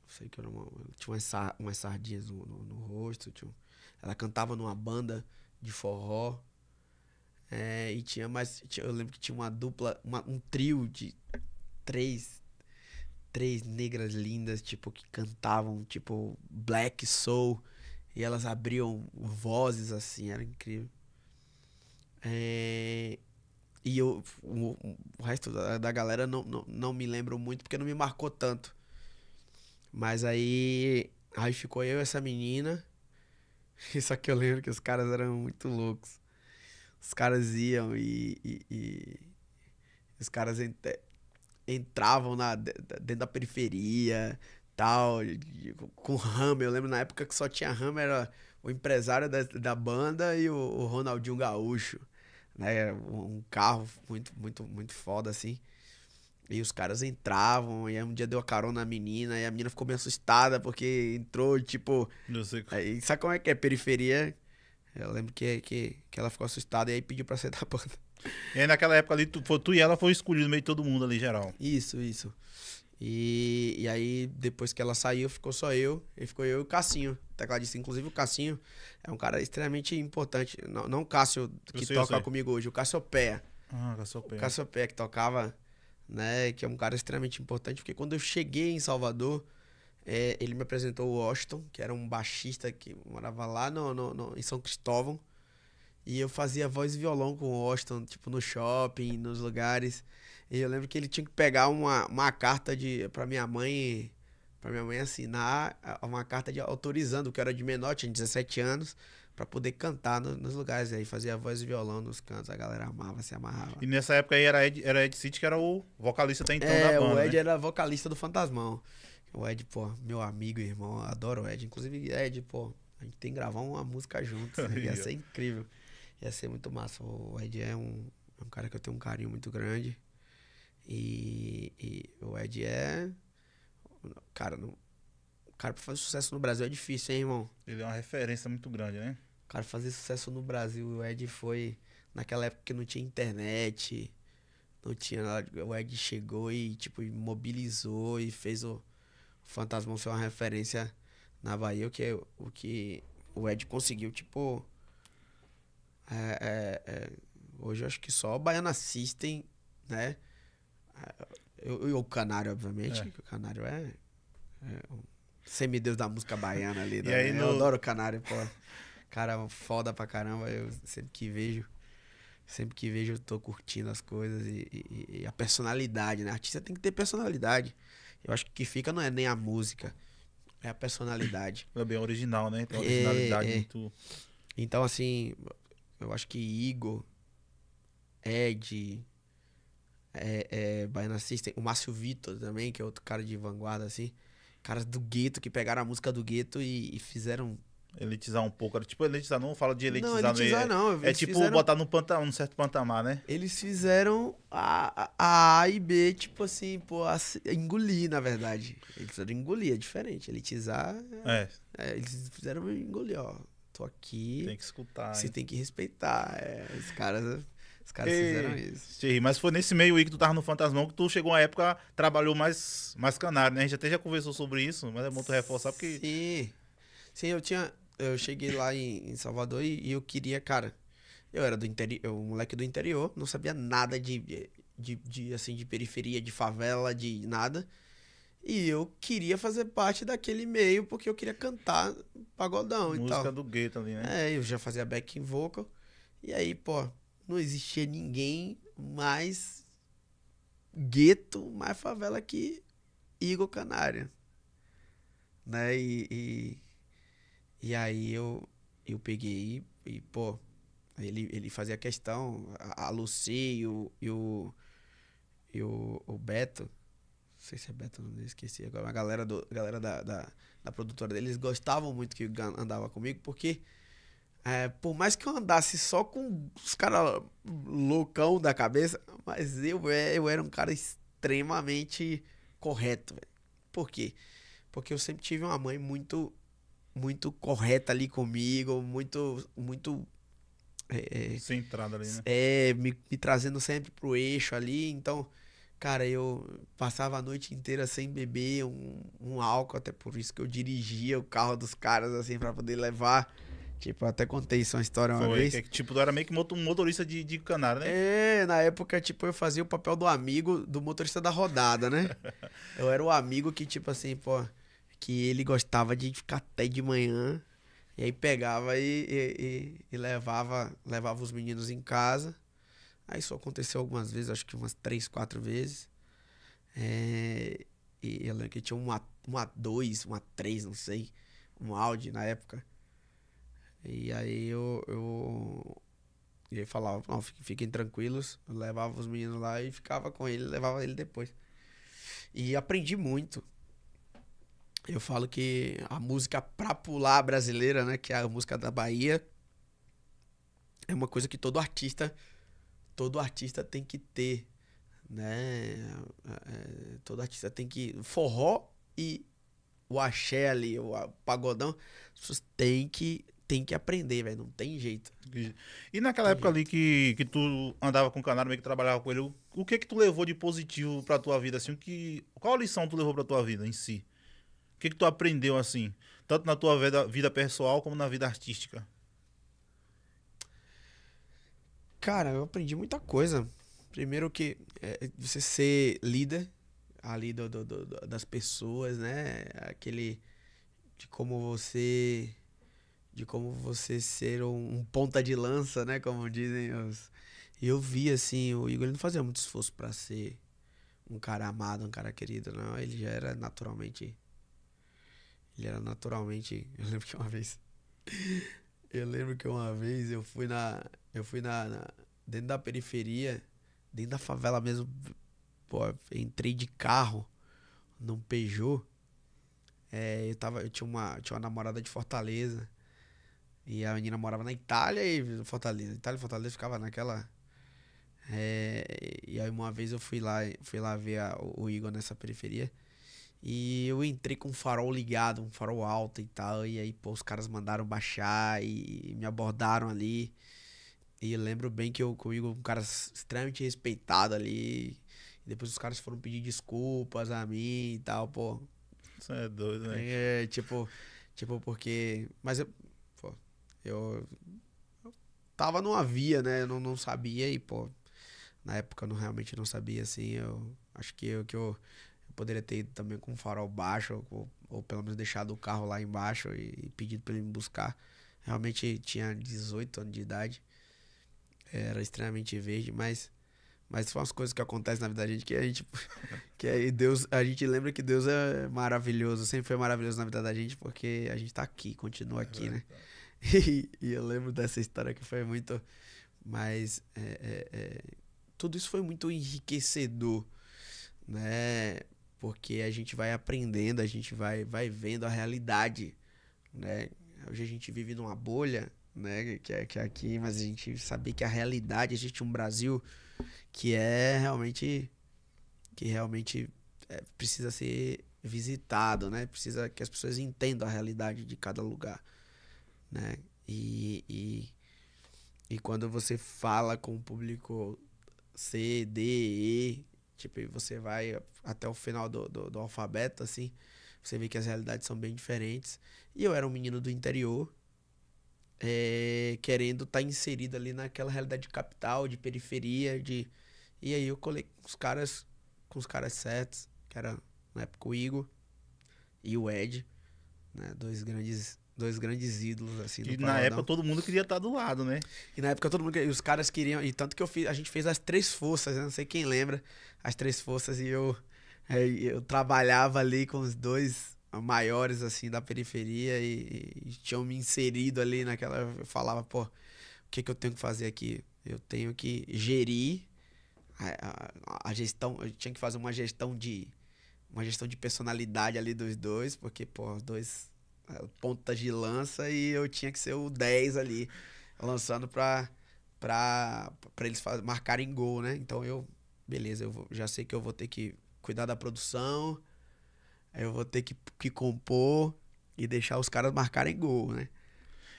Não sei que era uma. Tinha umas, sar, umas sardinhas no, no, no rosto. Tinha, ela cantava numa banda de forró. É, e tinha mais. Tinha, eu lembro que tinha uma dupla, uma, um trio de três. Três negras lindas, tipo, que cantavam, tipo, Black Soul. E elas abriam vozes assim, era incrível. É... E eu, o, o resto da, da galera não, não, não, me lembro muito, porque não me marcou tanto. Mas aí, aí ficou eu e essa menina. Só que eu lembro que os caras eram muito loucos. Os caras iam e. e, e os caras ent, entravam na, dentro da periferia, tal, com rama. Eu lembro na época que só tinha rama, era o empresário da, da banda e o, o Ronaldinho Gaúcho né? Um carro muito, muito, muito foda, assim. E os caras entravam, e aí um dia deu a carona na menina, e a menina ficou meio assustada, porque entrou, tipo. Não sei como. Aí, sabe como é que é? Periferia. Eu lembro que, que, que ela ficou assustada e aí pediu pra ser da banda. E aí naquela época ali, tu, tu e ela foi escolhido no meio de todo mundo ali, geral. Isso, isso. E, e aí, depois que ela saiu, ficou só eu, e ficou eu e o Cassinho, tecladista. Inclusive, o Cassinho é um cara extremamente importante. Não, não o Cássio que sei, toca comigo hoje, o Cassiopeia. Ah, Cassiopeia. O Cassiopeia que tocava, né? Que é um cara extremamente importante, porque quando eu cheguei em Salvador, é, ele me apresentou o Washington, que era um baixista que morava lá no, no, no em São Cristóvão. E eu fazia voz e violão com o Washington, tipo, no shopping, nos lugares. E eu lembro que ele tinha que pegar uma, uma carta de para minha mãe, para minha mãe assinar uma carta de autorizando, que era de menor, tinha 17 anos, para poder cantar no, nos lugares aí, fazia voz e violão nos cantos, a galera amava, se amarrava. E nessa época aí era Ed, era Ed City que era o vocalista até então é, da banda, o Ed né? era vocalista do Fantasmão. O Ed, pô, meu amigo irmão, adoro o Ed. Inclusive, Ed, pô, a gente tem que gravar uma música juntos. Né? Ia ser incrível. Ia ser muito massa. O Ed é um, é um cara que eu tenho um carinho muito grande. E, e o Ed é. Cara, não, o cara pra fazer sucesso no Brasil é difícil, hein, irmão? Ele é uma referência muito grande, né? O cara fazer sucesso no Brasil, o Ed foi. Naquela época que não tinha internet, não tinha nada. O Ed chegou e, tipo, mobilizou e fez o, o Fantasmão ser uma referência na Bahia, o que, o que o Ed conseguiu, tipo. É, é, é hoje eu acho que só o Baiano assistem, né? Eu, eu o Canário, obviamente, é. o Canário é, é um semideus da música baiana ali. Né? Aí, no... Eu adoro o Canário, pô. Cara foda pra caramba, eu sempre que vejo, sempre que vejo eu tô curtindo as coisas e, e, e a personalidade, né? Artista tem que ter personalidade. Eu acho que o que fica não é nem a música, é a personalidade. É bem original, né? então uma originalidade é, é. muito... Então, assim, eu acho que Igor, Ed, é, é, Baiana System, o Márcio Vitor também, que é outro cara de vanguarda, assim. Caras do gueto que pegaram a música do gueto e, e fizeram Elitizar um pouco. Tipo, elitizar não fala de elitizar. Não, elitizar não. é, tipo fizeram... botar num, pantam, num certo pantamar, né? Eles fizeram a, a, a e B, tipo assim, pô, a, engolir, na verdade. Eles fizeram engolir, é diferente. Elitizar... É. é. eles fizeram engolir, ó. Tô aqui. Tem que escutar. Você tem que respeitar. É, os caras... Os caras fizeram isso. Sim, mas foi nesse meio aí que tu tava no Fantasmão que tu chegou uma época, trabalhou mais, mais canário, né? A gente até já conversou sobre isso, mas é muito reforçar porque. Sim. Sim, eu tinha. Eu cheguei lá em, em Salvador e, e, eu queria, cara. Eu era do interior, eu, moleque do interior, não sabia nada de, de, de, assim, de periferia, de favela, de nada. E eu queria fazer parte daquele meio porque eu queria cantar pagodão Música e tal. Música do gueto ali, né? É, eu já fazia backing vocal. E aí, pô, não existia ninguém mais gueto, mais favela que Igor Canária. Né? E, e, e, aí eu, eu peguei e, e pô, ele, ele fazia questão, a, a Lucy e o, e o, e o, o Beto, não sei se é Beto, não esqueci agora, a galera, do, a galera da, da, da produtora deles gostavam muito que andava comigo, porque é, por mais que eu andasse só com os caras loucão da cabeça, mas eu, é, eu era um cara extremamente correto. Véio. Por quê? Porque eu sempre tive uma mãe muito muito correta ali comigo, muito muito é, é, centrada ali, né? É, me, me trazendo sempre pro eixo ali, então Cara, eu passava a noite inteira sem beber um, um, álcool, até por isso que eu dirigia o carro dos caras, assim, para poder levar Tipo, eu até contei isso uma história uma Foi, vez. Que, é tipo, tu era meio que um motorista de, de canário, né? É, na época, tipo, eu fazia o papel do amigo do motorista da rodada, né? eu era o amigo que, tipo assim, pô, que ele gostava de ficar até de manhã. E aí pegava e, e, e, e levava, levava os meninos em casa. Aí isso aconteceu algumas vezes, acho que umas três, quatro vezes. É, e eu lembro que tinha uma, uma dois, uma três, não sei, um Audi na época. E aí eu, eu e ele falava, não, fiquem tranquilos. Eu levava os meninos lá e ficava com ele, levava ele depois. E aprendi muito. Eu falo que a música pra pular brasileira, né? Que é a música da Bahia. É uma coisa que todo artista, todo artista tem que ter, né? É, é todo artista tem que... Forró e o axé ali, o pagodão, as pessoas têm que tem que aprender, velho. Não tem jeito. E naquela tem época jeito. ali que, que tu andava com o canário, meio que trabalhava com ele, o, o que que tu levou de positivo pra tua vida, assim? Que, qual lição tu levou pra tua vida em si? O que que tu aprendeu, assim? Tanto na tua vida, vida pessoal como na vida artística? Cara, eu aprendi muita coisa. Primeiro que é, você ser líder ali do, do, do, das pessoas, né? Aquele de como você de como você ser um, ponta de lança, né? Como dizem os. E eu vi, assim, o Igor ele não fazia muito esforço para ser um cara amado, um cara querido, não. Ele já era naturalmente. Ele era naturalmente. Eu lembro que uma vez. eu lembro que uma vez eu fui na. Eu fui na, na. dentro da periferia, dentro da favela mesmo. Pô, entrei de carro num Peugeot. É, eu, tava, eu tinha, uma, eu tinha uma namorada de Fortaleza. E a menina morava na Itália e Fortaleza. Itália e Fortaleza ficava naquela. É, e aí uma vez eu fui lá, fui lá ver a, o Igor nessa periferia. E eu entrei com um farol ligado, um farol alto e tal. E aí, pô, os caras mandaram baixar e me abordaram ali. E lembro bem que eu comigo, um cara extremamente respeitado ali. E depois os caras foram pedir desculpas a mim e tal, pô. Isso é doido, né? É, tipo, tipo, porque. Mas eu, eu, eu tava numa via, né? Eu não, não sabia e, pô, na época eu não, realmente não sabia, assim. Eu acho que eu, que eu, eu poderia ter ido também com o farol baixo, ou, ou, pelo menos deixado o carro lá embaixo e, e pedido pra ele me buscar. Realmente tinha 18 anos de idade. Era extremamente verde, mas. Mas são as coisas que acontecem na vida da gente que a gente. Que aí Deus. A gente lembra que Deus é maravilhoso, sempre foi maravilhoso na vida da gente, porque a gente tá aqui, continua é aqui, né? E, eu lembro dessa história que foi muito. Mas é, é, é, tudo isso foi muito enriquecedor, né? Porque a gente vai aprendendo, a gente vai, vai vendo a realidade, né? Hoje a gente vive numa bolha, né? Que é, que é aqui, mas a gente saber que a realidade, a gente um Brasil que é realmente. que realmente é, precisa ser visitado, né? Precisa que as pessoas entendam a realidade de cada lugar né? E, e, e quando você fala com o público C, D, E, tipo, você vai até o final do, do, do alfabeto, assim, você vê que as realidades são bem diferentes. E eu era um menino do interior, é, querendo estar tá inserido ali naquela realidade de capital, de periferia, de... E aí eu colei com os caras, com os caras certos, que era na época o Igor e o Ed, né? Dois grandes Dois grandes ídolos, assim. E na época todo mundo queria estar tá do lado, né? E na época todo mundo. os caras queriam. E tanto que eu fiz, a gente fez as três forças, né? não sei quem lembra, as três forças. E eu, é, eu trabalhava ali com os dois maiores, assim, da periferia. E, e tinham me inserido ali naquela. Eu falava, pô, o que, que eu tenho que fazer aqui? Eu tenho que gerir a, a, a gestão. Eu tinha que fazer uma gestão de. Uma gestão de personalidade ali dos dois, porque, pô, os dois ponta de lança e eu tinha que ser o 10 ali, lançando pra, pra, pra eles marcarem gol, né? Então eu, beleza, eu vou, já sei que eu vou ter que cuidar da produção, eu vou ter que, que compor e deixar os caras marcarem gol, né?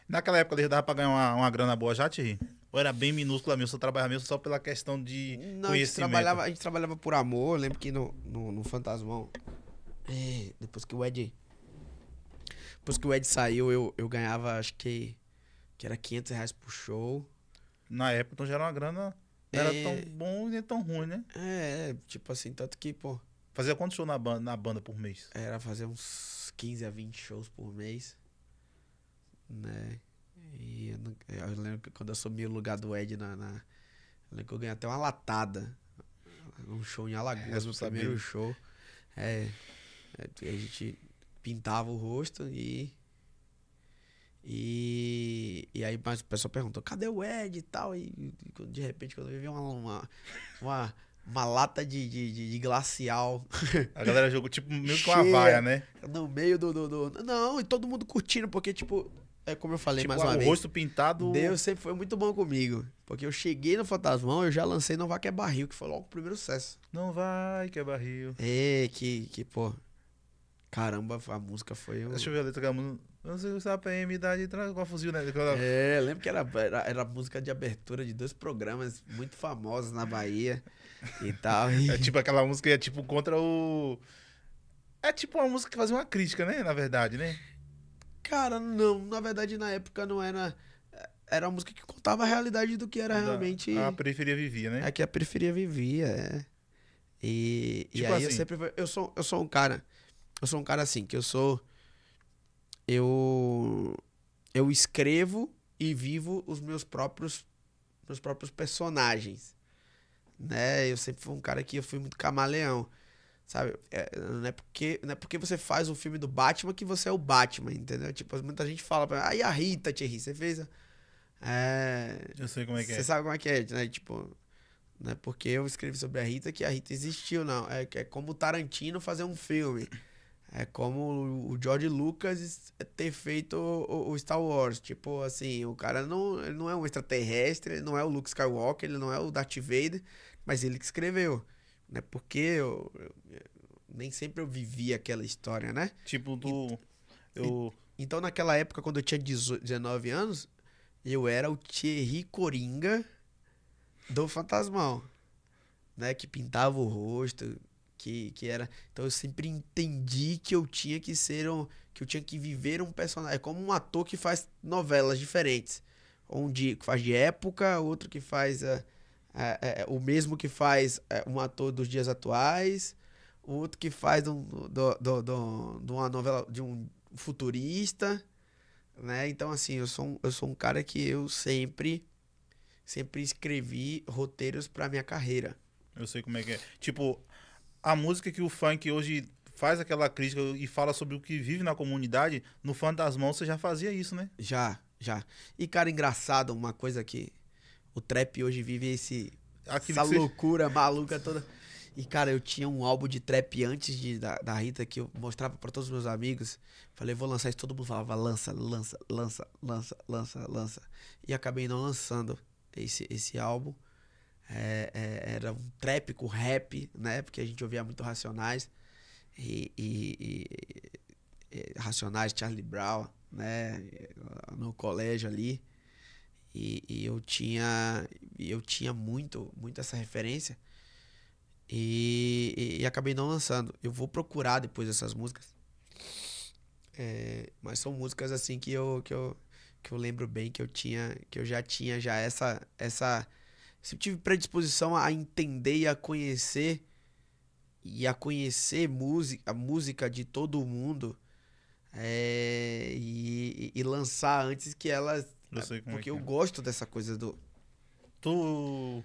Naquela época eles dava pra ganhar uma, uma grana boa já, Thierry? Ou era bem minúscula mesmo, só trabalhava mesmo só pela questão de Não, conhecimento? A gente trabalhava, a gente trabalhava por amor, eu lembro que no, no, no Fantasmão, é, depois que o Ed depois que o Ed saiu, eu, eu ganhava, acho que, que era 500 reais por show. Na época, então já era uma grana. Não é... era tão bom nem tão ruim, né? É, tipo assim, tanto que, pô. Fazia quantos shows na banda, na banda por mês? Era fazer uns 15 a 20 shows por mês. Né? E eu, não, eu lembro que quando eu assumi o lugar do Ed na. na eu lembro que eu ganhei até uma latada. Um show em Alagoas, é, o primeiro show. É. é a gente pintava o rosto e. E, e aí mas o pessoal perguntou, cadê o Ed e tal? E, de repente, quando eu vi uma, uma, uma, uma lata de, de, de, de, glacial. A galera jogou tipo meio que uma vaia, né? No meio do, do, do, Não, e todo mundo curtindo, porque, tipo, é como eu falei tipo, mais uma o vez. rosto pintado. Deus sempre foi muito bom comigo. Porque eu cheguei no Fantasmão, eu já lancei Não Vai Que é Barril, que foi logo o primeiro sucesso. Não vai que é barril. É, que, que, pô, Caramba, a música foi. Um... Deixa eu ver a letra da música. Vamos usar pra me dar de com a fuzil, né? É, é lembro que era, era, era música de abertura de dois programas muito famosos na Bahia e tal. E... É tipo aquela música é tipo contra o. É tipo uma música que fazia uma crítica, né? Na verdade, né? Cara, não. Na verdade, na época não era. Era uma música que contava a realidade do que era da, realmente. A periferia vivia, né? É que a periferia vivia, é. E, tipo e aí assim. eu sempre. Eu sou, eu sou um cara. Eu sou um cara assim, que eu sou. Eu. Eu escrevo e vivo os meus próprios. Meus próprios personagens. Né? Eu sempre fui um cara que eu fui muito camaleão. Sabe? É, não, é porque, não é porque você faz um filme do Batman que você é o Batman, entendeu? Tipo, muita gente fala pra mim, ah, e a Rita, Thierry, você fez. A... É... Eu sei como é que é. Você sabe como é que é, né? Tipo, não é porque eu escrevi sobre a Rita que a Rita existiu, não. É, é como o Tarantino fazer um filme. É como o George Lucas ter feito o, Star Wars. Tipo, assim, o cara não, ele não é um extraterrestre, ele não é o Luke Skywalker, ele não é o Darth Vader, mas ele que escreveu. Né? Porque eu, eu, nem sempre eu vivi aquela história, né? Tipo do... Então, eu... Então, naquela época, quando eu tinha 19 anos, eu era o Thierry Coringa do Fantasmão, né? Que pintava o rosto, que, que era. Então eu sempre entendi que eu tinha que ser um. que eu tinha que viver um personagem. É como um ator que faz novelas diferentes. Um de, que faz de época, outro que faz. Eh, eh, eh, o mesmo que faz um ator dos dias atuais, outro que faz de, um, do de, de uma novela de um futurista. Né? Então, assim, eu sou, um, eu sou um cara que eu sempre sempre escrevi roteiros para minha carreira. Eu sei como é que é. Tipo, a música que o funk hoje faz aquela crítica e fala sobre o que vive na comunidade, no Fantasmão você já fazia isso, né? Já, já. E, cara, engraçado, uma coisa que o trap hoje vive é esse, essa loucura maluca toda. E, cara, eu tinha um álbum de trap antes de, da, da Rita que eu mostrava para todos os meus amigos. Falei, vou lançar isso. Todo mundo falava, lança, lança, lança, lança, lança, lança. E acabei não lançando esse, esse álbum. É, é, era um trap com rap, né? Porque a gente ouvia muito Racionais. E, e, e Racionais, Charlie Brown, né? No colégio ali. E, e, eu tinha eu tinha muito muito essa referência e, e, e, acabei não lançando eu vou procurar depois essas músicas é, mas são músicas assim que eu, que eu que eu lembro bem que eu tinha que eu já tinha já essa essa Sempre tive predisposição a entender e a conhecer e a conhecer música, a música de todo mundo é, e, e, lançar antes que ela. Eu é porque é. eu gosto dessa coisa do. Tu.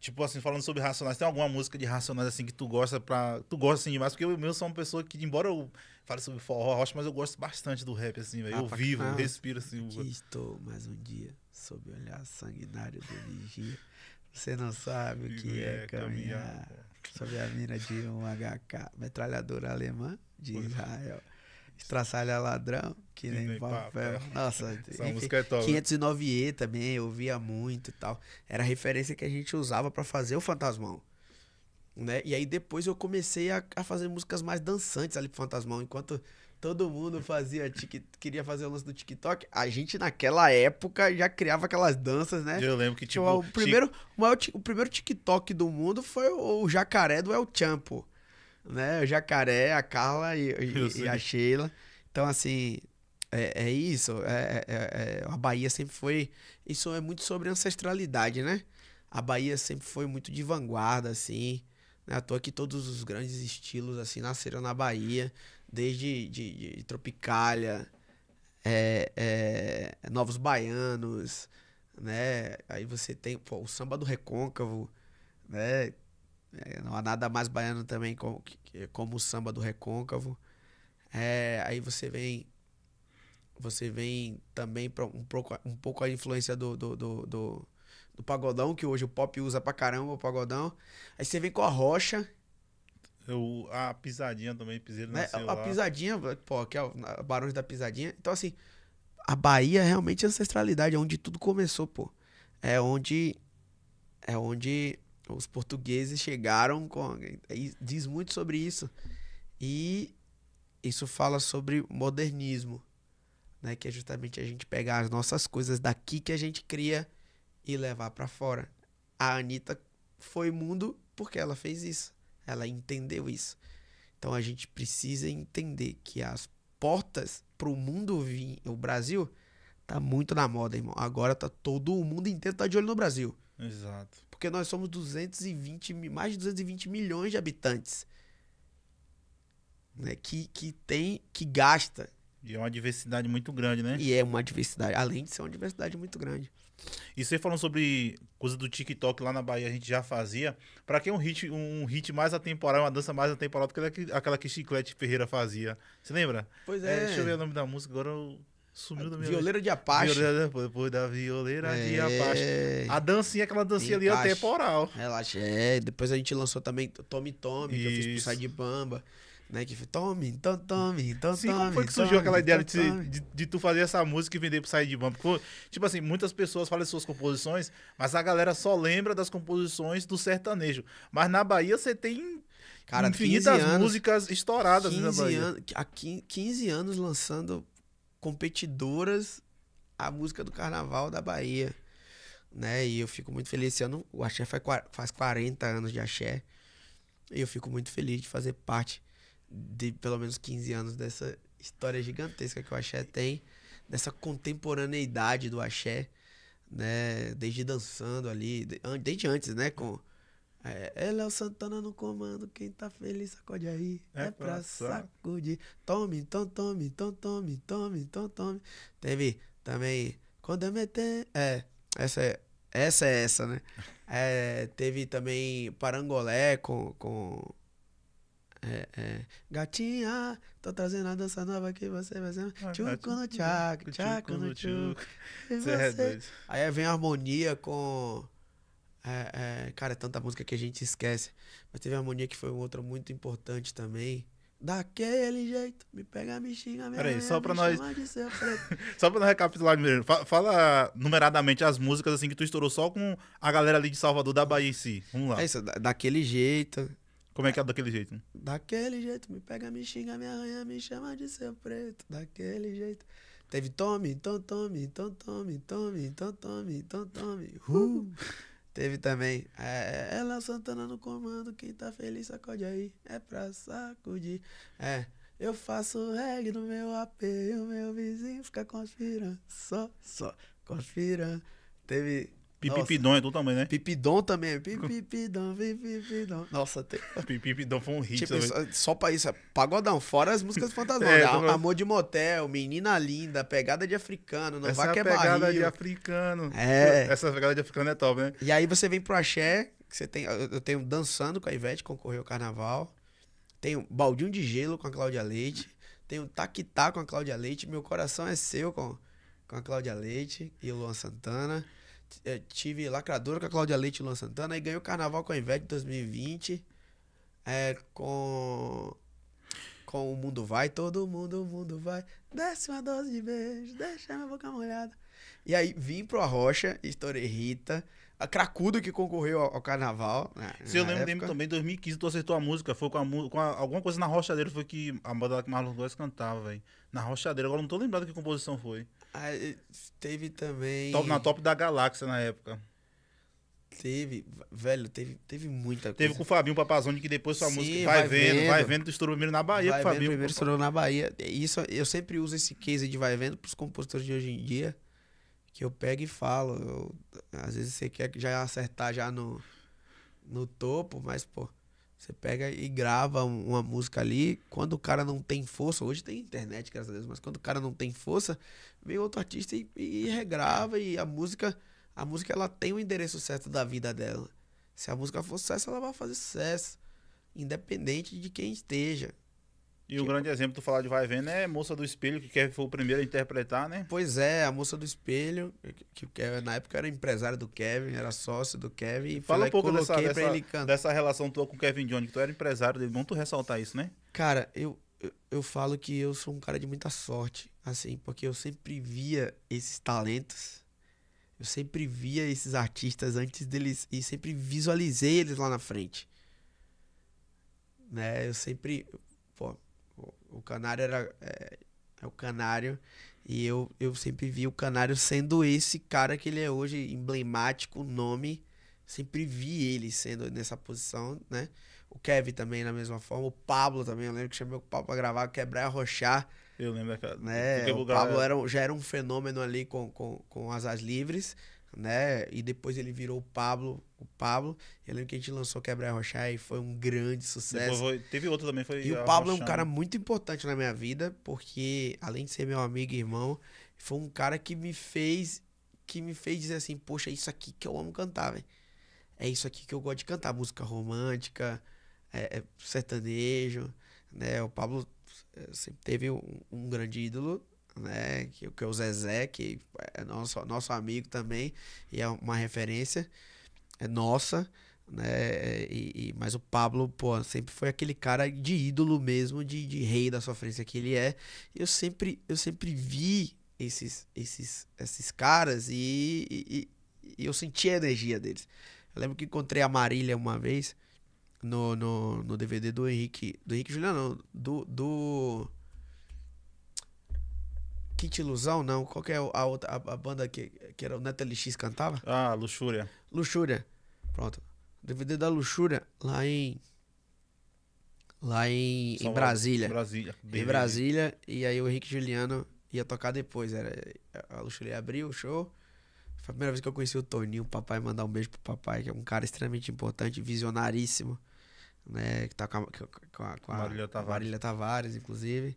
Tipo assim, falando sobre Racionais, tem alguma música de Racionais assim que tu gosta para Tu gosta assim demais? Porque eu mesmo sou uma pessoa que, embora eu fale sobre forró, rocha, mas eu gosto bastante do rap, assim, velho. Ah, eu vivo, eu respiro assim. estou mais um dia sob o olhar sanguinário do vigia. Você não sabe o que é, é caminhar, caminhar sob a mina de um HK, metralhadora alemã de é. Israel. Estraçalha ladrão, que nem, nem papel. papel. Nossa, Essa música é top. 509E também, eu via muito e tal. Era a referência que a gente usava para fazer o Fantasmão. Né? E aí depois eu comecei a, a fazer músicas mais dançantes ali pro Fantasmão, enquanto Todo mundo fazia queria fazer o lance do TikTok. A gente, naquela época, já criava aquelas danças, né? Eu lembro que, tipo... tipo o, o primeiro, o, maior, o primeiro TikTok do mundo foi o, o jacaré do El Champo. Né? O jacaré, a Carla e, e, e a Sheila. Então, assim, é, é isso. É é, é, é, a Bahia sempre foi... Isso é muito sobre ancestralidade, né? A Bahia sempre foi muito de vanguarda, assim... Né? À toa que todos os grandes estilos, assim, nasceram na Bahia desde de, de Tropicália, é, é, Novos Baianos, né? Aí você tem pô, o samba do Recôncavo, né? É, não há nada mais baiano também como, como o samba do Recôncavo. É, aí você vem você vem também para um pouco, um pouco a influência do do, do, do, do, pagodão, que hoje o pop usa pra caramba o pagodão. Aí você vem com a rocha, eu, a pisadinha também, piseiro né? A lá. pisadinha, pô, que é o Barões da Pisadinha. Então, assim, a Bahia é realmente ancestralidade, é onde tudo começou, pô. É onde. É onde os portugueses chegaram com. Diz muito sobre isso. E isso fala sobre modernismo, né? Que é justamente a gente pegar as nossas coisas daqui que a gente cria e levar para fora. A Anitta foi mundo porque ela fez isso. Ela entendeu isso. Então a gente precisa entender que as portas para o mundo vir, o Brasil tá muito na moda, irmão. Agora tá todo o mundo inteiro tá de olho no Brasil. Exato. Porque nós somos 220 mais de 220 milhões de habitantes. Né, que, que tem, que gasta. E é uma diversidade muito grande, né? E é uma diversidade, além de ser uma diversidade muito grande. E você falando sobre coisa do TikTok lá na Bahia, a gente já fazia. Pra que um hit, um hit mais atemporal, uma dança mais atemporal do que aquela que Chiclete Ferreira fazia? Você lembra? Pois é. é deixa eu é. ver o nome da música, agora eu... Sumiu da minha Violeira de Apache. Violeira, depois da Violeira é. de Apache. A dancinha, aquela dancinha ali atemporal. Relaxa, é. Depois a gente lançou também Tom Tome, que eu fiz pro Sai de Bamba. Né? Que tome, então tome, então tome. Como foi que surgiu aquela ideia então de, De, de, tu fazer essa música e vender pro Sair de Bampo? Porque, tipo assim, muitas pessoas falam suas composições, mas a galera só lembra das composições do sertanejo. Mas na Bahia você tem Cara, infinitas anos, músicas estouradas 15 na Bahia. An há 15 anos lançando competidoras a música do carnaval da Bahia. Né? E eu fico muito feliz. Esse ano o Axé faz 40 anos de Axé. E eu fico muito feliz de fazer parte de pelo menos 15 anos dessa história gigantesca que o axé tem, dessa contemporaneidade do axé, né? Desde dançando ali, desde antes, né? Com é, é Léo Santana no comando, quem tá feliz sacode aí, é, é pra sacudir. Tome, tom, tome, tom, tome, tome, tome. Teve também, quando eu meter, é, essa é, essa é essa, né? É, teve também Parangolé com, com é, é. Gatinha, tô trazendo a dança nova aqui, você vai ser. Ah, tchuco no tchac, tchaco no tchuco. É você... Aí vem a harmonia com. É, é, cara, é tanta música que a gente esquece. Mas teve a harmonia que foi outra muito importante também. Daquele jeito, me pega, me xinga, me Peraí, só pra nós. só pra nós recapitular mesmo. Fala numeradamente as músicas assim que tu estourou só com a galera ali de Salvador da Bahia em si. Vamos lá. É isso, da, daquele jeito. Como é que é daquele jeito? Daquele jeito, me pega, me xinga, me arranha, me chama de seu preto. Daquele jeito. Teve tome, então tome, então tome, tome, então tome, então tome. Uh! uh. Teve também. É, é, ela Santana no comando, quem tá feliz sacode aí. É pra sacudir. É. Eu faço reggae no meu AP e o meu vizinho fica conspirando. Só, só, conspirando. Teve Pipipidon é tu também, né? Pipidon também. vi é. pipipidon. Nossa, tem. Pipipidon foi um hit tipo, também. Só, só pra isso, é pagodão. Fora as músicas fantasmas. É, né? Amor de motel, menina linda, pegada de africano, não vai que é pegada barril. de africano. É. Essa pegada de africano é top, né? E aí você vem pro axé, que você tem, eu tenho dançando com a Ivete, concorreu ao carnaval. Tenho baldinho de gelo com a Cláudia Leite. Tenho taquitá com a Cláudia Leite. Meu coração é seu com, com a Cláudia Leite e o Luan Santana é, tive Lacradora com a Cláudia Leite e Luan Santana. Aí ganhei o Carnaval com a Ivete 2020. É, eh, com... Com o Mundo Vai, todo mundo, o mundo vai. Desce uma dose de beijo, deixa minha boca molhada. E aí vim pro Arrocha, estourei Rita. A Cracudo que concorreu ao, ao carnaval. Né, Se eu lembro época. também, em 2015 tu acertou a música. Foi com, a, com a, alguma coisa na Rochadeira, foi que a moda que Marlon Góes cantava, velho. Na Rochadeira, agora não tô lembrado que composição foi. Aí, teve também. Top, na top da galáxia na época. Teve, velho, teve, teve muita coisa. Teve com o Fabinho Papazone, que depois sua Sim, música vai, vai vendo, vendo, vai vendo, estourou primeiro na Bahia vai com o Fabinho. primeiro estourou na Bahia. Isso, eu sempre uso esse case de vai vendo pros compositores de hoje em dia, que eu pego e falo. Eu, às vezes você quer já acertar já no, no topo, mas, pô, você pega e grava uma música ali. Quando o cara não tem força, hoje tem internet, graças a Deus, mas quando o cara não tem força, vem outro artista e, e regrava e a música, a música ela tem o endereço certo da vida dela. Se a música for sucesso, ela vai fazer sucesso, independente de quem esteja. E o grande exemplo, tu falar de Vai Vendo, é Moça do Espelho, que Kevin foi o primeiro a interpretar, né? Pois é, a Moça do Espelho, que, que na época era empresário do Kevin, era sócio do Kevin. Fala um pouco dessa, dessa, dessa, relação tua com o Kevin Jones que tu era empresário dele, é bom tu ressaltar isso, né? Cara, eu, eu, falo que eu sou um cara de muita sorte, assim, porque eu sempre via esses talentos, eu sempre via esses artistas antes deles e sempre visualizei eles lá na frente. Né? Eu sempre, pô, o Canário era é, é o Canário e eu, eu sempre vi o Canário sendo esse cara que ele é hoje, emblemático, nome, sempre vi ele sendo nessa posição, né? O Kevin também, na mesma forma. O Pablo também, eu lembro que chamei o Pablo pra gravar, quebrar e arrochar. Eu lembro daquela. Né? O Pablo era... já era um fenômeno ali com, com, com as livres, né? E depois ele virou o Pablo. O Pablo. Eu lembro que a gente lançou Quebrar e Rochar e foi um grande sucesso. Foi, teve outro também, foi. E o Pablo é um cara muito importante na minha vida, porque além de ser meu amigo e irmão, foi um cara que me fez. Que me fez dizer assim, poxa, é isso aqui que eu amo cantar, velho. É isso aqui que eu gosto de cantar. Música romântica, é, é, sertanejo, né? O Pablo é, sempre teve um, um grande ídolo, né? Que, que é o Zezé, que é nosso, nosso amigo também e é uma referência é nossa, né? E, e, mas o Pablo, pô, sempre foi aquele cara de ídolo mesmo, de, de rei da sofrência que ele é. Eu sempre, eu sempre vi esses, esses, esses caras e, e, e eu senti a energia deles. Eu lembro que encontrei a Marília uma vez no, no, no DVD do Henrique. Do Henrique Juliano, não. Do. do... Kit Ilusão, não. Qual que é a outra a, a banda que, que era o Neto LX cantava? Ah, Luxúria. Luxúria. Pronto. DVD da Luxúria lá em. Lá em, em Brasília. Brasília. DVD. Em Brasília. E aí o Henrique Juliano ia tocar depois. Era, a Luxúria abriu o show. Foi a primeira vez que eu conheci o Toninho, o papai, mandar um beijo pro papai, que é um cara extremamente importante, visionaríssimo né? Que tá com a, com a, com a Marília, Tavares. Marília Tavares, inclusive.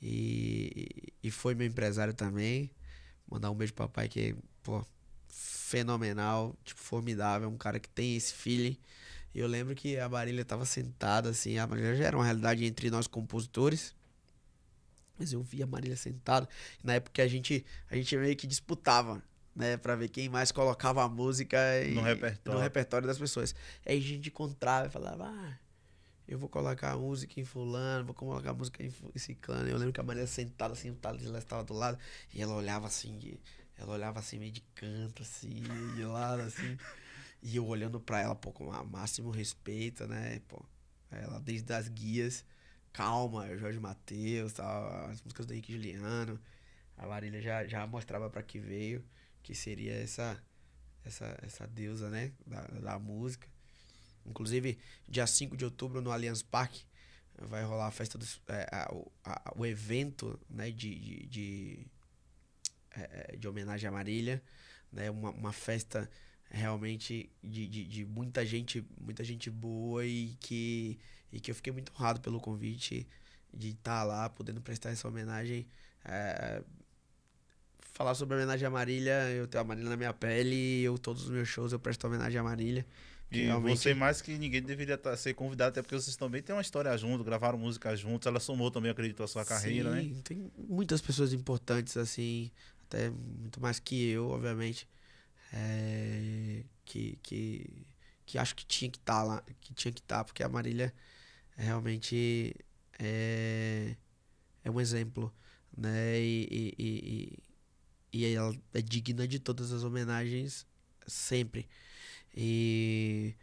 E, e foi meu empresário também. Mandar um beijo pro papai que, pô, fenomenal, tipo, formidável, um cara que tem esse feeling. E eu lembro que a Marília tava sentada, assim, a Marília já era uma realidade entre nós compositores. Mas eu via a Marília sentada. Na época a gente, a gente meio que disputava né? Pra ver quem mais colocava a música e, no, repertório. no repertório das pessoas. Aí a gente encontrava e falava, ah, eu vou colocar a música em fulano, vou colocar a música em, em ciclano. Eu lembro que a Maria sentada assim, o Thales ela estava do lado, e ela olhava assim, ela olhava assim meio de canto, assim, de lado, assim. E eu olhando pra ela, pô, com máximo respeito, né? Pô, ela desde as guias, calma, Jorge Matheus, as músicas do Henrique Juliano. A Marília já, já mostrava para que veio que seria essa essa, essa deusa, né, da, da música. Inclusive, dia 5 de outubro no Allianz Parque vai rolar a festa do é, a, a, o evento, né, de de, de, é, é, de homenagem à Marília, né, uma, uma festa realmente de, de, de, muita gente, muita gente boa e que, e que eu fiquei muito honrado pelo convite de estar tá lá, podendo prestar essa homenagem é, falar sobre a homenagem à Marília, eu tenho a Marília na minha pele, eu todos os meus shows eu presto homenagem à Marília. E realmente... você mais que ninguém deveria tá, ser convidado, até porque vocês também têm uma história junto, gravaram música juntos, ela somou também, acredito, a sua Sim, carreira, né? Tem muitas pessoas importantes, assim, até muito mais que eu, obviamente. É, que, que, que acho que tinha que estar tá lá, que tinha que estar, tá, porque a Marília realmente é, é um exemplo, né? E, e, e, e ela é digna de todas as homenagens sempre. E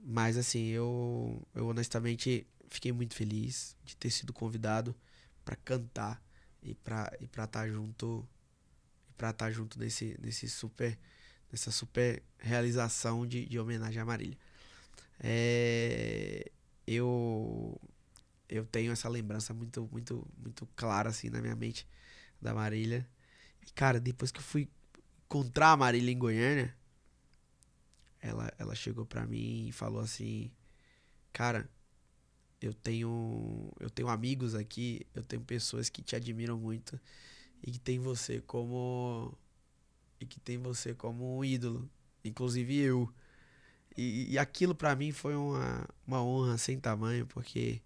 mas assim, eu eu honestamente fiquei muito feliz de ter sido convidado para cantar e para e para estar tá junto e para estar tá junto nesse nesse super nessa super realização de, de homenagem à Marília. É, eu eu tenho essa lembrança muito muito muito clara assim na minha mente da Marília e, cara, depois que eu fui encontrar a Marília em Goiânia, ela, ela chegou pra mim e falou assim: Cara, eu tenho, eu tenho amigos aqui, eu tenho pessoas que te admiram muito e que tem você como. E que tem você como um ídolo, inclusive eu. E, e aquilo para mim foi uma, uma honra sem tamanho, porque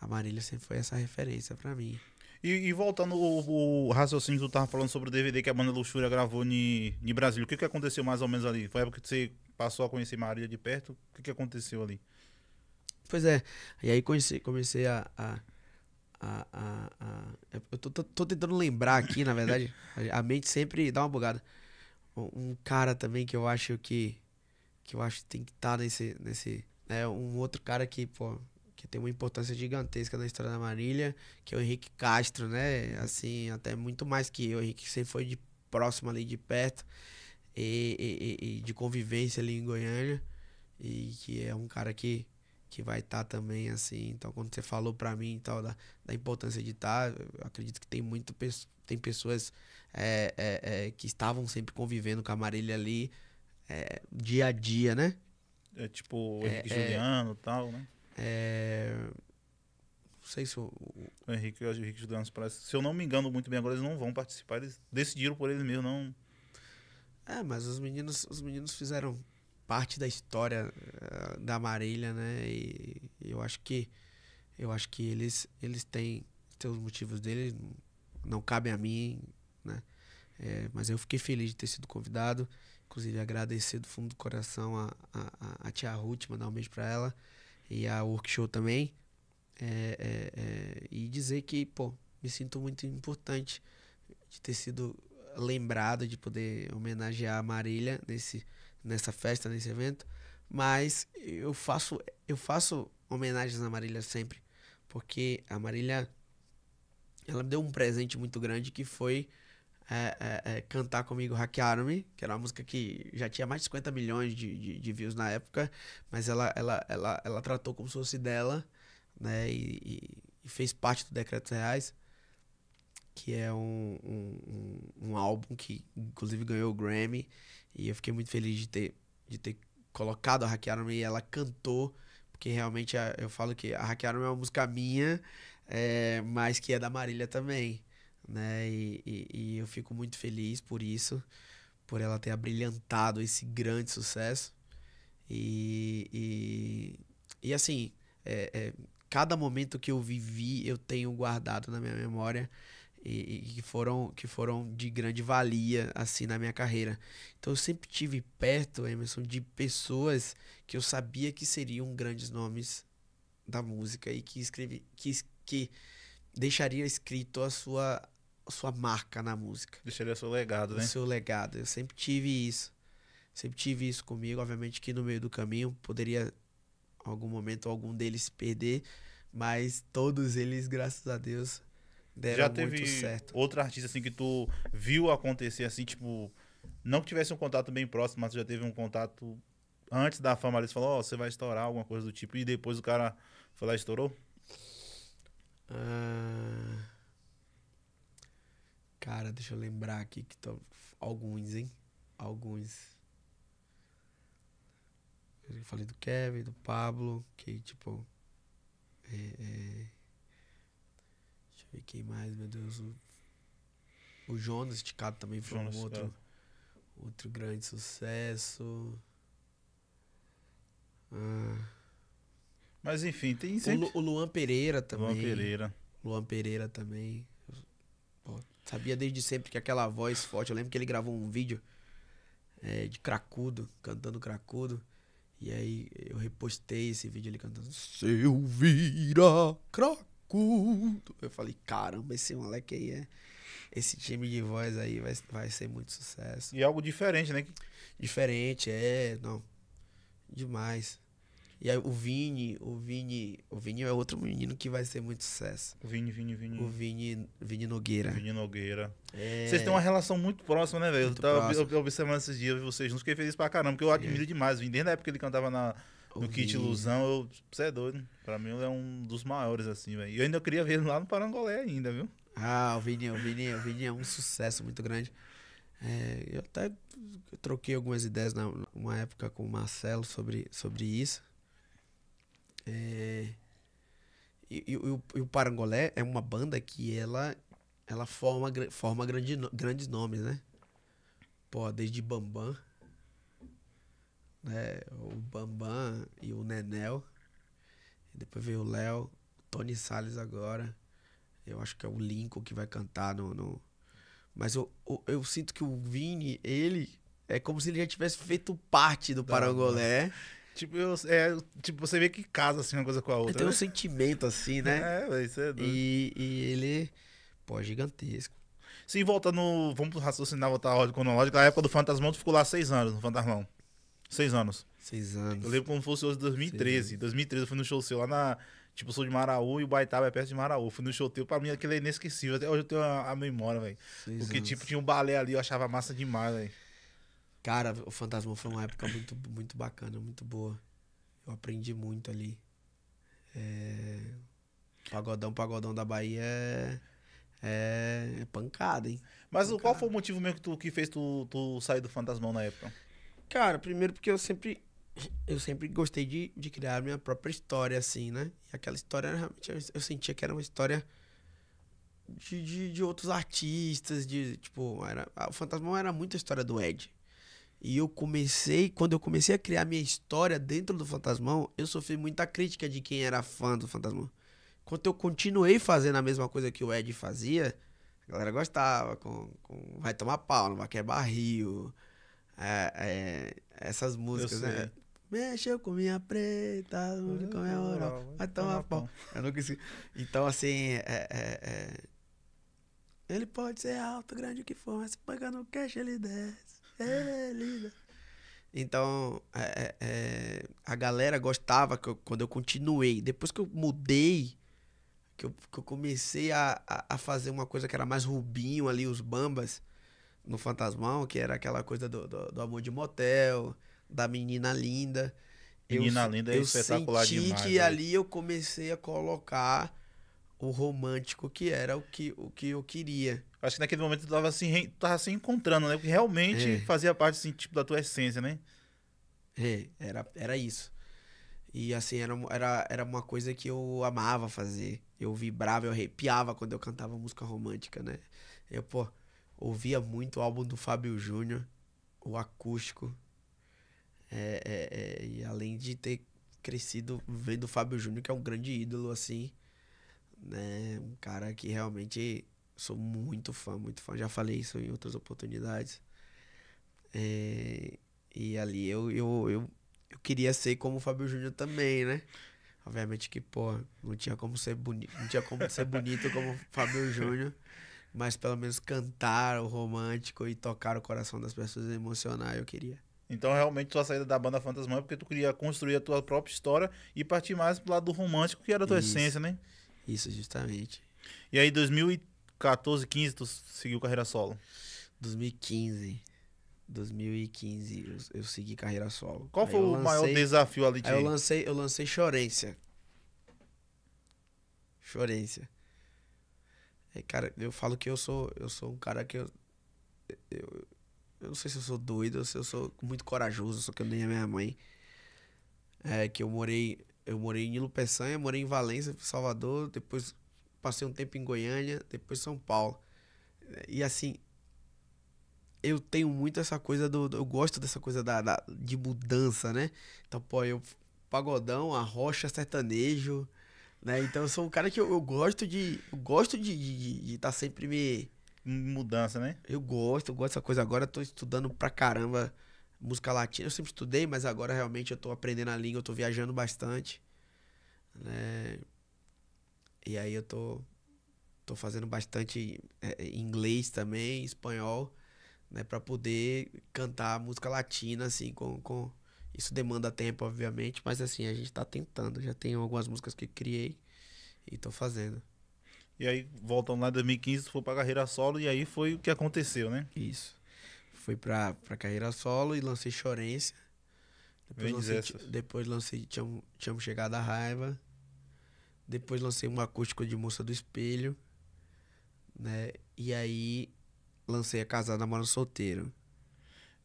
a Marília sempre foi essa referência para mim. E, e voltando o, o raciocínio que tu tava falando sobre o DVD que a banda Luxúria gravou em Brasília, o que, que aconteceu mais ou menos ali? Foi a época que você passou a conhecer Maria de perto? O que, que aconteceu ali? Pois é, e aí comecei, comecei a, a... A, a, a, eu tô, tô, tô, tentando lembrar aqui, na verdade. A mente sempre dá uma bugada. Um cara também que eu acho que. Que eu acho que tem que estar tá nesse. nesse é um outro cara que, pô, que tem uma importância gigantesca na história da Marília, que é o Henrique Castro, né? Assim, até muito mais que eu. O Henrique sempre foi de próximo ali, de perto, e, e, e de convivência ali em Goiânia, e que é um cara que que vai estar tá também assim. Então, quando você falou para mim tal da, da importância de estar, tá, acredito que tem muito tem pessoas é, é, é, que estavam sempre convivendo com a Marília ali é, dia a dia, né? É tipo o é, Henrique é. Juliano e tal, né? É... Não sei se o. o Henrique, o Henrique Juliano, se eu não me engano muito bem agora, eles não vão participar. Eles decidiram por eles mesmos, não. É, mas os meninos, os meninos fizeram parte da história eh, da Marília, né? E, eu acho que eu acho que eles eles têm seus motivos deles, não cabe a mim, né? É, mas eu fiquei feliz de ter sido convidado, inclusive agradecer do fundo do coração a, a, a tia Ruth, mandar um beijo para ela e a workshop também. É, é, é, e dizer que, pô, me sinto muito importante de ter sido lembrado, de poder homenagear a Marília nesse, nessa festa, nesse evento. Mas eu faço, eu faço homenagens à Marília sempre, porque a Marília ela me deu um presente muito grande que foi é, é, é, cantar comigo Hack me que era uma música que já tinha mais de 50 milhões de, de, de, views na época, mas ela, ela, ela, ela tratou como se fosse dela, né? E, e fez parte do Decretos Reais, que é um, um, um álbum que inclusive ganhou o Grammy, e eu fiquei muito feliz de ter, de ter colocado a Hack me e ela cantou, porque realmente a, eu falo que a Hack me é uma música minha, é, mas que é da Marília também né? E, e, e, eu fico muito feliz por isso, por ela ter abrilhantado esse grande sucesso. E, e, e assim, é, é, cada momento que eu vivi eu tenho guardado na minha memória e, que foram que foram de grande valia assim na minha carreira. Então eu sempre tive perto, Emerson, de pessoas que eu sabia que seriam grandes nomes da música e que escrevi que, que deixaria escrito a sua sua marca na música. Deixaria seu legado, né? O seu legado. Eu sempre tive isso. Sempre tive isso comigo. Obviamente que no meio do caminho poderia, em algum momento, algum deles perder. Mas todos eles, graças a Deus, deram Já teve muito certo. Outro artista assim que tu viu acontecer assim, tipo. Não que tivesse um contato bem próximo, mas tu já teve um contato antes da fama ali, você falou, ó, oh, você vai estourar alguma coisa do tipo, e depois o cara foi lá e estourou? Ah. Uh... Cara, deixa eu lembrar aqui que tô... alguns, hein? Alguns. Eu falei do Kevin, do Pablo, que tipo. É, é... Deixa eu ver quem mais, meu Deus. O, o Jonas Ticado também foi Jonas um outro, outro grande sucesso. Ah. Mas enfim, tem sempre... o, Lu... o Luan Pereira também. Luan Pereira. Luan Pereira também. Sabia desde sempre que aquela voz forte. Eu lembro que ele gravou um vídeo é, de cracudo, cantando cracudo. E aí eu repostei esse vídeo ele cantando Seu vira cracudo. Eu falei, caramba, esse moleque aí é. Esse time de voz aí vai, vai ser muito sucesso. E é algo diferente, né? Diferente, é, não. Demais. E aí o Vini, o Vini, o Vini é outro menino que vai ser muito sucesso. Vini, Vini, Vini. O Vini, Vini Nogueira. Vini Nogueira. É... Vocês têm uma relação muito próxima, né, velho? Eu tava próximo. observando esses dias vocês não fiquei feliz pra caramba, porque eu admiro é. demais o Vini. Desde a época que ele cantava na, no Kit Ilusão, eu, você é doido. Pra mim ele é um dos maiores, assim, velho. E eu ainda queria ver ele lá no Parangolé ainda, viu? Ah, o Vini, o Vini, o Vini é um sucesso muito grande. É, eu até troquei algumas ideias na, uma época com o Marcelo sobre, sobre isso. É... E, e, e, o, o Parangolé é uma banda que ela, ela forma, forma grande, grandes nomes, né? Pô, desde Bambam, né? O Bambam e o Nenel. Depois veio o Léo, Tony Salles agora. Eu acho que é o Lincoln que vai cantar no. no... Mas eu, eu, eu, sinto que o Vini, ele. É como se ele já tivesse feito parte do Parangolé. Não, não. Tipo, eu, é, tipo, você vê que casa assim uma coisa com a outra. Tem né? um sentimento assim, né? É, vai ser é doido. E, e ele, pô, é gigantesco. Se volta no. Vamos raciocinar, voltar à ordem cronológica. Na época do Fantasmão, tu ficou lá seis anos no Fantasmão. Seis anos. Seis anos. Eu lembro como fosse hoje 2013. 2013 eu fui no show seu lá na. Tipo, eu sou de Maraú e o Baitaba é perto de Maraú. Fui no show teu, pra mim aquele é inesquecível. Até hoje eu tenho a, a memória, velho. Porque, anos. tipo, tinha um balé ali, eu achava massa demais, velho. Cara, o Fantasma foi uma época muito, muito bacana, muito boa. Eu aprendi muito ali. É... Pagodão, pagodão da Bahia é. É, é pancada, hein? Mas pancada. qual foi o motivo mesmo que, tu, que fez tu, tu sair do Fantasmão na época? Cara, primeiro porque eu sempre eu sempre gostei de, de criar minha própria história, assim, né? E aquela história realmente eu, sentia que era uma história de, de, de, outros artistas, de tipo, era, o Fantasmão era muito a história do Ed. E eu comecei, quando eu comecei a criar minha história dentro do Fantasmão, eu sofri muita crítica de quem era fã do Fantasmão. Enquanto eu continuei fazendo a mesma coisa que o Ed fazia, a galera gostava, com, com Vai Tomar Pau, Não Vai Quebrar é, é, essas músicas, né? Mexeu com minha preta, com minha moral, vai tomar pau. Eu nunca esqueci. Então, assim, é, é, é, ele pode ser alto, grande o que for, mas se pagar no cash, ele desce. É, linda. Então, é, é, é a galera gostava eu, quando eu continuei. Depois que eu mudei, que eu, que eu comecei a, a, a, fazer uma coisa que era mais rubinho ali, os bambas, no Fantasmão, que era aquela coisa do, do, do amor de motel, da menina linda. Menina eu, linda é eu espetacular senti demais. que né? ali eu comecei a colocar o romântico que era o que, o que eu queria acho que naquele momento tu tava se, re... tava se encontrando, né? Porque realmente é. fazia parte, assim, tipo, da tua essência, né? É, era, era isso. E assim, era, era, era uma coisa que eu amava fazer. Eu vibrava, eu arrepiava quando eu cantava música romântica, né? Eu, pô, ouvia muito o álbum do Fábio Júnior, o acústico. É, é, é, e além de ter crescido vendo o Fábio Júnior, que é um grande ídolo, assim, né? Um cara que realmente Sou muito fã, muito fã. Já falei isso em outras oportunidades. É, e ali eu, eu, eu, eu queria ser como o Fábio Júnior também, né? Obviamente que, pô, não tinha como ser bonito, não tinha como ser bonito como o Fábio Júnior, mas pelo menos cantar o romântico e tocar o coração das pessoas e emocionar, eu queria. Então, realmente, tua saída da banda Fantasma é porque tu queria construir a tua própria história e partir mais pro lado do romântico, que era a tua Isso. essência, né? Isso, justamente. E aí, 2013 14, 15, tu seguiu carreira solo? 2015. 2015 eu, eu segui carreira solo. Qual aí foi o maior desafio ali de... eu lancei, eu lancei Chorência. Chorência. É, cara, eu falo que eu sou, eu sou um cara que eu, eu, eu não sei se eu sou doido ou se eu sou muito corajoso, só que eu nem a é minha mãe. É que eu morei, eu morei em Nilo Peçanha, morei em Valência, Salvador, depois passei um tempo em Goiânia, depois São Paulo. E assim, eu tenho muito essa coisa do. do eu gosto dessa coisa da, da, de mudança, né? Então, pô, eu. Pagodão, a rocha, sertanejo. Né? Então eu sou um cara que eu, eu gosto de. Eu gosto de estar de, de tá sempre me. Mudança, né? Eu gosto, eu gosto dessa coisa. Agora estou tô estudando pra caramba música latina. Eu sempre estudei, mas agora realmente eu tô aprendendo a língua, eu tô viajando bastante. Né? E aí eu tô, tô fazendo bastante é, inglês também, espanhol, né? Pra poder cantar música latina, assim, com, com... Isso demanda tempo, obviamente, mas assim, a gente tá tentando. Já tem algumas músicas que criei e tô fazendo. E aí, voltando lá em 2015, foi pra carreira solo e aí foi o que aconteceu, né? Isso. Fui pra, pra carreira solo e lancei Chorência. Depois lancei, depois lancei Tínhamos Chegado a Raiva. Depois lancei um acústico de Moça do Espelho, né? E aí lancei a casada Namorando Solteiro.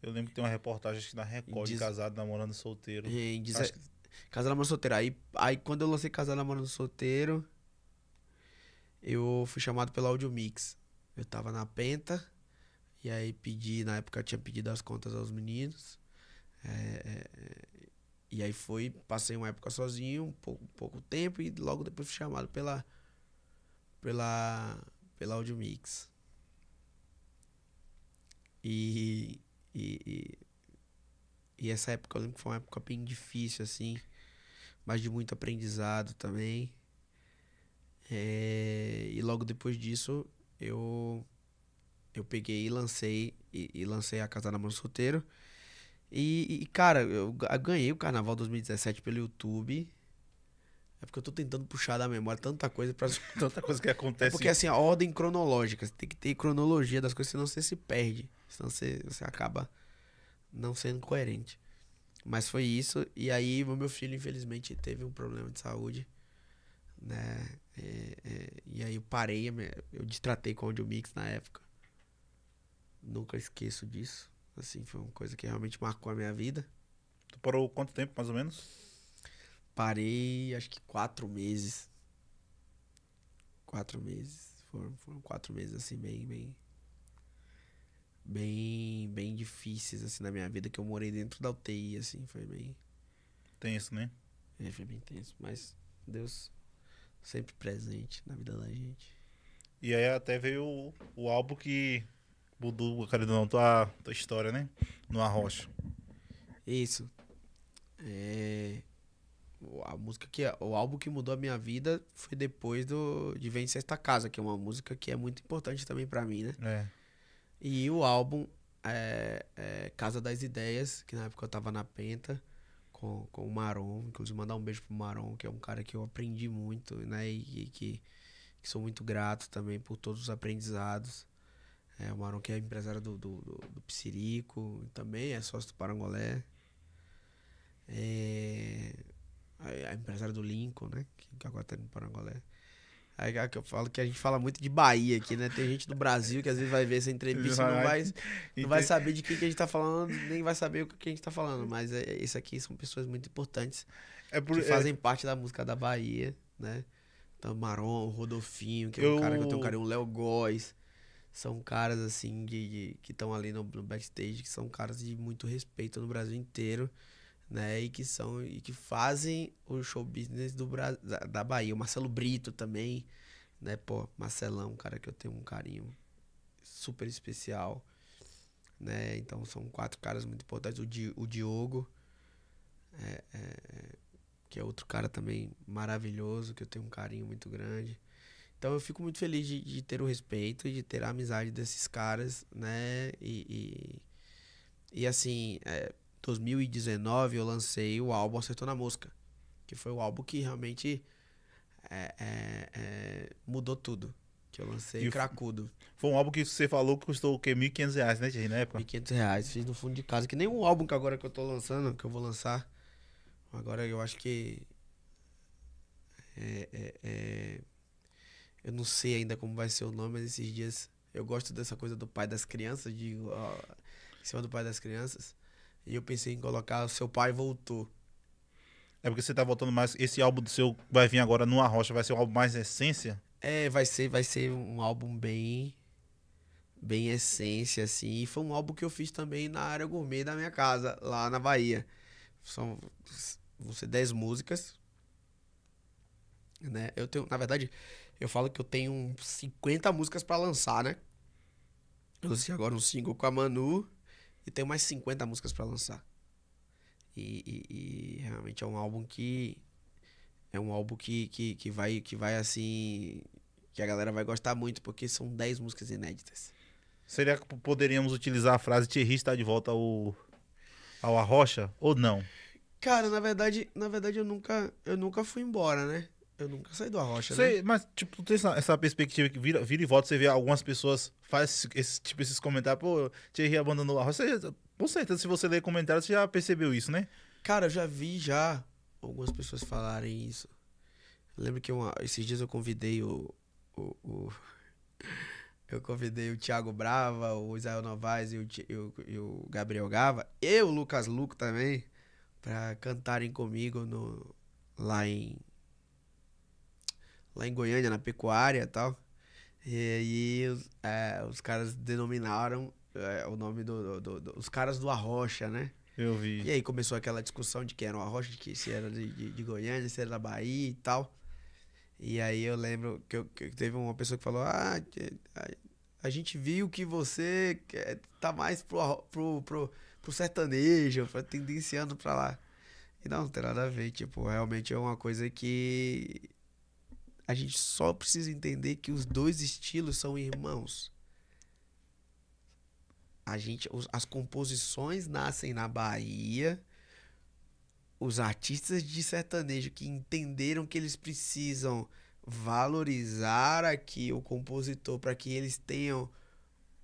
Eu lembro que tem uma reportagem que na Record de Casado Namorando Solteiro. É, em diz... Acho... Casado Namorando Solteiro. Aí, aí quando eu lancei Casado Namorando Solteiro, eu fui chamado pela Audio Mix. Eu tava na Penta, e aí pedi, na época eu tinha pedido as contas aos meninos. é, é, é. E aí foi, passei uma época sozinho, um pouco, pouco tempo, e logo depois fui chamado pela. pela. pela Audio Mix. E, e, e, essa época eu lembro que foi uma época bem difícil, assim, mas de muito aprendizado também. É, e logo depois disso eu eu peguei e lancei e, e lancei a Casa na Mão Solteiro. E, e, cara, eu ganhei o carnaval 2017 pelo YouTube. É porque eu tô tentando puxar da memória tanta coisa para tanta coisa que acontece. É porque assim, a ordem cronológica, você tem que ter cronologia das coisas, senão você se perde. Senão você, você acaba não sendo coerente. Mas foi isso. E aí, o meu filho, infelizmente, teve um problema de saúde. Né? E, é, e, é, e aí eu parei, eu destratei com o Audio Mix na época. Nunca esqueço disso. Assim, foi uma coisa que realmente marcou a minha vida. Tu parou quanto tempo, mais ou menos? Parei, acho que quatro meses. Quatro meses. Foram, foram quatro meses, assim, bem, bem... Bem, bem difíceis, assim, na minha vida, que eu morei dentro da UTI, assim, foi bem... Tenso, né? É, foi bem tenso, mas Deus sempre presente na vida da gente. E aí até veio o, o álbum que Buduga, querido não, tua, tua história, né? No Arrocha. Isso. É... A música que. É, o álbum que mudou a minha vida foi depois do de Vem Sexta Casa, que é uma música que é muito importante também para mim, né? É. E o álbum é, é, Casa das Ideias, que na época eu tava na Penta com, com o Maron. Inclusive, mandar um beijo pro Maron, que é um cara que eu aprendi muito, né? E, e que, que sou muito grato também por todos os aprendizados. É, o Marão que é empresário do, do, do, do Psirico, também é sócio do Parangolé. É, é empresário do Lincoln, né? Que agora tá no Parangolé. Aí que eu falo que a gente fala muito de Bahia aqui, né? Tem gente do Brasil que às vezes vai ver essa entrevista e não vai, não vai saber de quem que a gente tá falando, nem vai saber o que a gente tá falando. Mas é, isso aqui são pessoas muito importantes é por, que é fazem é... parte da música da Bahia, né? Então, Maron, Rodolfinho, que é um eu... cara que eu tenho um carinho, o Léo Góes são caras assim de, de que estão ali no, no, backstage, que são caras de muito respeito no Brasil inteiro, né? E que são e que fazem o show business do da, da Bahia. O Marcelo Brito também, né? Pô, Marcelão, cara que eu tenho um carinho super especial, né? Então são quatro caras muito importantes. O, Di, o Diogo, é, é, que é outro cara também maravilhoso, que eu tenho um carinho muito grande. Então eu fico muito feliz de, de ter o respeito e de ter a amizade desses caras, né? E, e, e assim, é, 2019 eu lancei o álbum Acertou na Mosca, que foi o álbum que realmente é, é, é, mudou tudo. Que eu lancei e cracudo. Foi um álbum que você falou que custou o quê? 1.500 reais, né, Thierry, na época? 1.500 reais, fiz no fundo de casa. Que nem o álbum que agora que eu tô lançando, que eu vou lançar. Agora eu acho que. É, é, é eu não sei ainda como vai ser o nome, mas esses dias eu gosto dessa coisa do pai das crianças, de ó, em cima do pai das crianças. E eu pensei em colocar o seu pai voltou. É porque você tá voltando mais. Esse álbum do seu vai vir agora no Arrocha, vai ser um álbum mais essência? É, vai ser, vai ser um álbum bem. Bem essência, assim. E foi um álbum que eu fiz também na área gourmet da minha casa, lá na Bahia. São. Vão ser 10 músicas. Né? Eu tenho. Na verdade, eu falo que eu tenho 50 músicas para lançar, né? Eu lancei agora um single com a Manu e tenho mais 50 músicas para lançar. E, e, e, realmente é um álbum que. É um álbum que, que, que, vai, que vai assim. Que a galera vai gostar muito, porque são 10 músicas inéditas. Seria que poderíamos utilizar a frase Thierry está de volta ao, ao Arrocha ou não? Cara, na verdade, na verdade eu nunca, eu nunca fui embora, né? Eu nunca saí do Arrocha, sei, né? Mas, tipo, tu tem essa, essa, perspectiva que vira, vira e volta, você vê algumas pessoas faz esse, tipo, esses comentários, pô, Thierry abandonou o Arrocha. Você, com certeza, se você ler comentários, você já percebeu isso, né? Cara, eu já vi já algumas pessoas falarem isso. Eu lembro que uma, esses dias eu convidei o, o, o... Eu convidei o Thiago Brava, o Israel Novaes e o, e o, e o Gabriel Gava, e o Lucas Luco também, pra cantarem comigo no, lá em lá em Goiânia, na pecuária e tal. E aí os, é, os caras denominaram é, o nome do, do, do, Os caras do Arrocha, né? Eu vi. E aí começou aquela discussão de quem era o Arrocha, de que se era de, de, de Goiânia, se era da Bahia e tal. E aí eu lembro que, eu, que teve uma pessoa que falou: Ah, a, a gente viu que você tá mais pro, pro, pro, pro sertanejo, tendenciando pra lá. E não, não tem nada a ver. Tipo, realmente é uma coisa que a gente só precisa entender que os dois estilos são irmãos. A gente, os, as composições nascem na Bahia. Os artistas de sertanejo que entenderam que eles precisam valorizar aqui o compositor para que eles tenham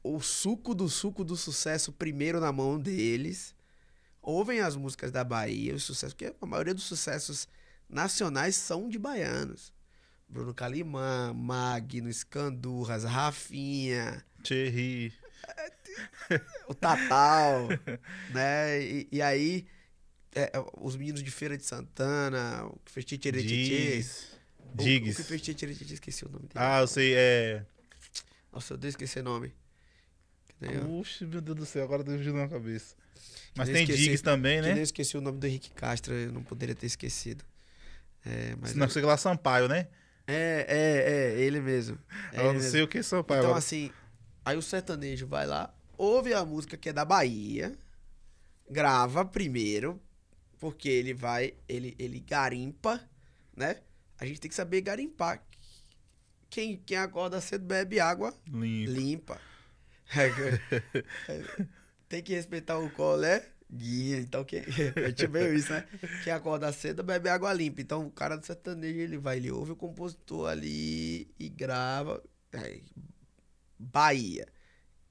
o suco do suco do sucesso primeiro na mão deles. Ouvem as músicas da Bahia, o sucesso porque a maioria dos sucessos nacionais são de baianos. Bruno Calimã, Magno, Escandurras, Rafinha. Thierry. o Tatal, né? E, e aí, é, é, os meninos de Feira de Santana, o que fez Titirititi. Diggs. O, o que fez Titirititi, esqueci o nome dele. Ah, eu sei, é... Nossa, eu dei esquecer o nome. Puxa, meu Deus do céu, agora tá deu na cabeça. Mas tem esqueci, Diggs também, né? Eu esqueci o nome do Henrique Castro, eu não poderia ter esquecido. É, mas não, eu... sei lá, Sampaio, né? É, é, é, ele mesmo. É eu ele não sei o que é pai. Então, agora. assim, aí o sertanejo vai lá, ouve a música que é da Bahia, grava primeiro, porque ele vai, ele, ele garimpa, né? A gente tem que saber garimpar. Quem, quem acorda cedo bebe água limpa. limpa. É, tem que respeitar o colé Guia, então que eu é te tipo isso, né? Quem acorda cedo bebe água limpa. Então o cara do sertanejo, ele vai, ele ouve o compositor ali e grava. É, Bahia,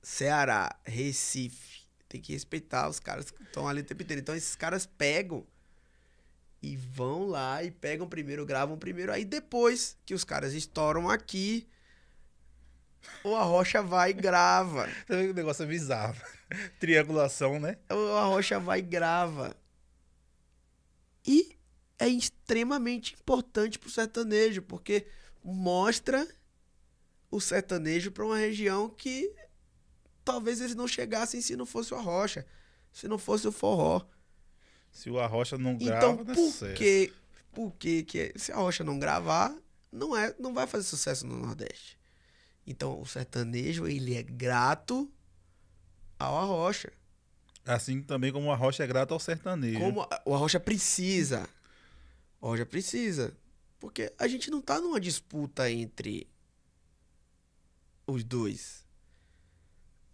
Ceará, Recife. Tem que respeitar os caras que estão ali o tempo inteiro. Então esses caras pegam e vão lá e pegam primeiro, gravam primeiro. Aí depois que os caras estouram aqui, o Arrocha vai e grava. O negócio é bizarro. Triangulação, né? O Arrocha vai e grava. E é extremamente importante pro sertanejo, porque mostra o sertanejo para uma região que talvez eles não chegassem se não fosse o Arrocha, se não fosse o forró. Se o Arrocha não então, grava, então, por que, por que que se a Arrocha não gravar, não é, não vai fazer sucesso no Nordeste. Então, o sertanejo, ele é grato ao arrocha. Assim também como o arrocha é grato ao sertanejo. Como a, o arrocha precisa. O arrocha precisa. Porque a gente não tá numa disputa entre os dois.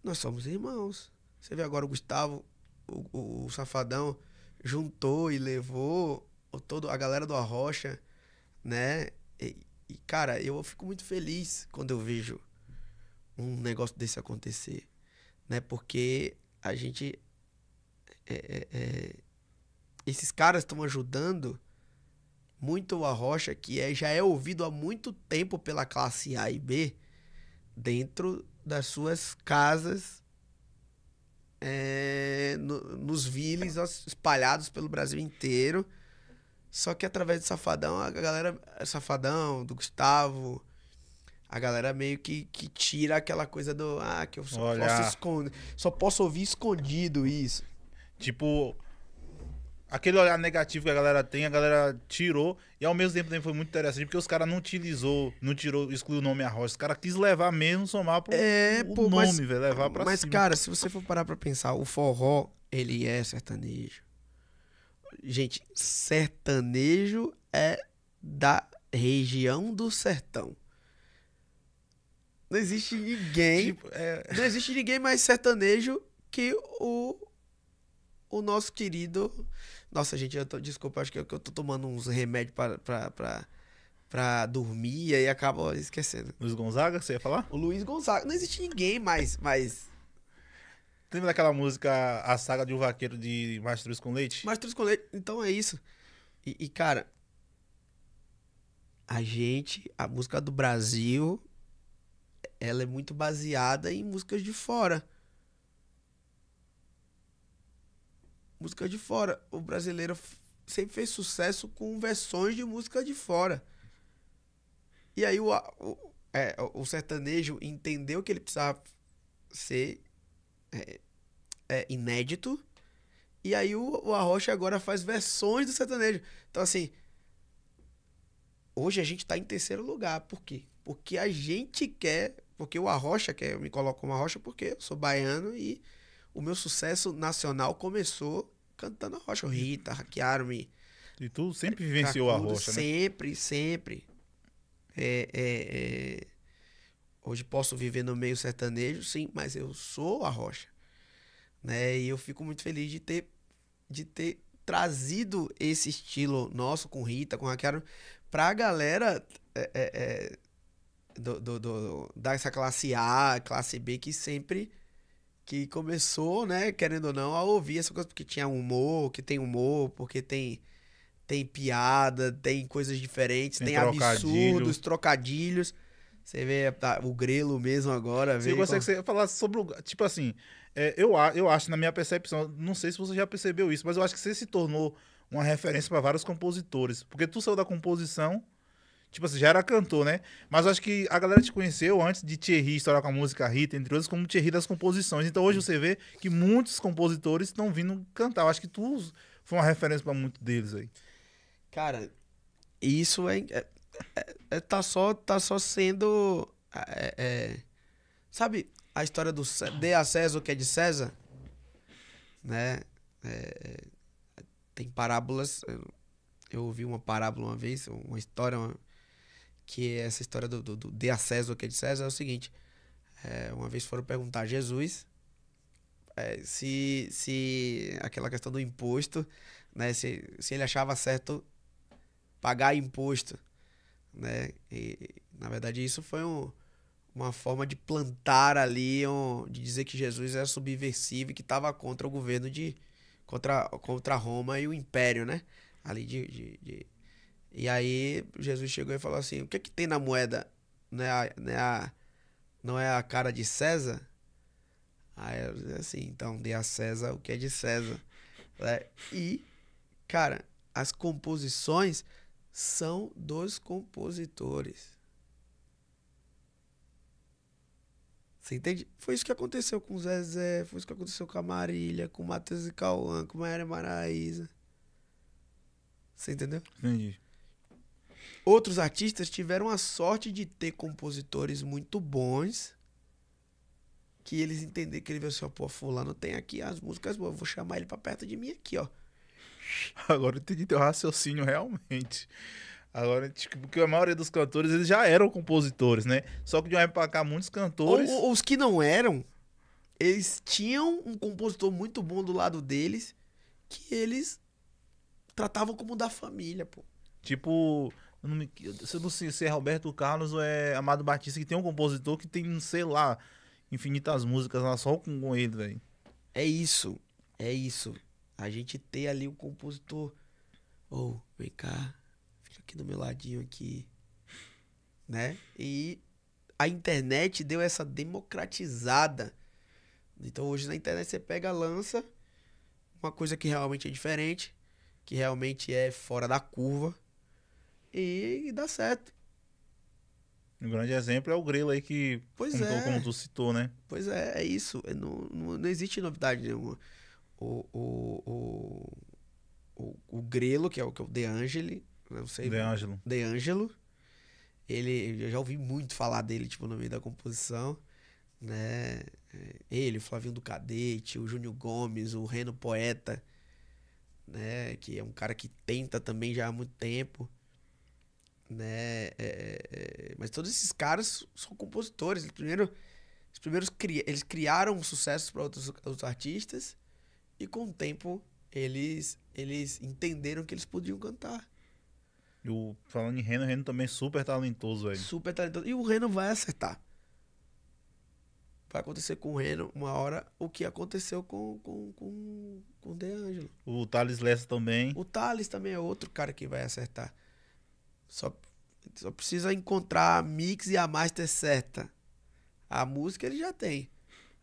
Nós somos irmãos. Você vê agora o Gustavo, o, o, o Safadão, juntou e levou todo, a galera do Arrocha, né? E, e, cara, eu fico muito feliz quando eu vejo um negócio desse acontecer, né? Porque a gente. É, é, é esses caras estão ajudando muito a rocha que é, já é ouvido há muito tempo pela classe A e B dentro das suas casas, é, no, nos viles espalhados pelo Brasil inteiro. Só que através do Safadão, a galera. Safadão, do Gustavo. A galera meio que, que tira aquela coisa do. Ah, que eu só Olha. posso esconder. Só posso ouvir escondido isso. Tipo. Aquele olhar negativo que a galera tem, a galera tirou. E ao mesmo tempo também foi muito interessante, porque os caras não utilizou, não tirou, excluiu o nome arroz. Os caras quis levar mesmo, somar pro é, o pô, nome, velho. Levar pra Mas, cima. cara, se você for parar pra pensar, o forró, ele é sertanejo. Gente, sertanejo é da região do sertão. Não existe ninguém. Tipo, é... Não existe ninguém mais sertanejo que o, o nosso querido. Nossa, gente, eu tô, desculpa, acho que eu, eu tô tomando uns remédios pra, pra, pra, pra dormir e aí acaba esquecendo. Luiz Gonzaga, você ia falar? O Luiz Gonzaga. Não existe ninguém mais, mais Lembra daquela música A Saga de um Vaqueiro de Mastruz com Leite? Mastruz com Leite, então é isso. E, e, cara, a gente, a música do Brasil, ela é muito baseada em músicas de fora. Música de fora. O brasileiro sempre fez sucesso com versões de música de fora. E aí o, o, é, o sertanejo entendeu que ele precisava ser é, é inédito. E aí o, o Arrocha agora faz versões do sertanejo. Então, assim, hoje a gente está em terceiro lugar. Por quê? Porque a gente quer, porque o Arrocha quer, eu me coloco como Arrocha porque eu sou baiano e o meu sucesso nacional começou cantando Arrocha. O Rita, hackearam-me. E tu sempre vivenciou a Arrocha, né? Sempre, sempre. É, é, é... Hoje posso viver no meio sertanejo, sim, mas eu sou Arrocha né? E eu fico muito feliz de ter, de ter trazido esse estilo nosso com Rita, com Raquel, pra galera é, é, é, do, do, do, dessa classe A, classe B, que sempre que começou, né, querendo ou não, a ouvir essa coisa, porque tinha humor, que tem humor, porque tem tem piada, tem coisas diferentes, tem, tem trocadilho. absurdos, trocadilhos. Você vê tá, o grelo mesmo agora. Vê, consegue gostaria você sobre o. Tipo assim, é, eu, eu acho, na minha percepção, não sei se você já percebeu isso, mas eu acho que você se tornou uma referência para vários compositores. Porque tu saiu da composição, tipo assim, já era cantor, né? Mas eu acho que a galera te conheceu antes de Thierry estourar com a música Rita, entre outros, como Thierry das composições. Então hoje você vê que muitos compositores estão vindo cantar. Eu acho que tu foi uma referência para muitos deles aí. Cara, isso é, é, é, é, tá só tá só sendo é, é, é sabe a história do de a César o que é de César, né? É, tem parábolas. Eu, eu, ouvi uma parábola uma vez, uma história uma, que é essa história do, do, do de a César o que é de César é o seguinte. É, uma vez foram perguntar a Jesus é, se, se aquela questão do imposto, né? Se, se ele achava certo pagar imposto, né? E, na verdade isso foi um uma forma de plantar ali, um, de dizer que Jesus era é subversivo e que estava contra o governo de. Contra, contra Roma e o Império, né? Ali de, de, de... E aí Jesus chegou e falou assim: o que é que tem na moeda? Não é a, não é a, não é a cara de César? Aí eu disse assim, então dê a César o que é de César. É, e, cara, as composições são dos compositores. Você entende? Foi isso que aconteceu com o Zezé, foi isso que aconteceu com a Marília, com o Matheus e Cauã, com a Maria Você entendeu? Entendi. Outros artistas tiveram a sorte de ter compositores muito bons que eles entenderam que ele veio assim, ó, pô, fulano tem aqui as músicas boas, vou chamar ele pra perto de mim aqui, ó. Agora eu entendi teu raciocínio realmente. Agora, tipo, porque a maioria dos cantores eles já eram compositores, né? Só que de uma época pra cá, muitos cantores. Ou, ou, os que não eram, eles tinham um compositor muito bom do lado deles que eles tratavam como da família, pô. Tipo, eu não, me, eu não sei se é Roberto Carlos ou é Amado Batista, que tem um compositor que tem, sei lá, infinitas músicas lá só com, ele, velho. É isso, é isso. A gente ter ali um compositor. Ou, oh, vem cá, aqui do meu ladinho aqui, né? E a internet deu essa democratizada. Então hoje na internet você pega, lança uma coisa que realmente é diferente, que realmente é fora da curva e, dá certo. Um grande exemplo é o Grilo aí que pois contou, é. como tu citou, né? Pois é, é isso. É, não, não, não existe novidade nenhuma. O, o, o, o, o que é o que é o De Angeli, não sei. De Angelo. De Angelo. Ele, eu já ouvi muito falar dele, tipo, no meio da composição, né? Ele, o Flavinho do Cadete, o Júnior Gomes, o Reno Poeta, né? Que é um cara que tenta também já há muito tempo, né? É, é, mas todos esses caras são compositores. Eles primeiro, os primeiros cri, eles criaram sucessos para outros, outros artistas e com o tempo eles eles entenderam que eles podiam cantar o, falando em Reno, o Reno também é super talentoso, velho. Super talentoso. E o Reno vai acertar. Vai acontecer com o Reno uma hora o que aconteceu com, com, com, com o DeAngelo. O Thales Lessa também. O Thales também é outro cara que vai acertar. Só, só precisa encontrar a mix e a master certa. A música ele já tem.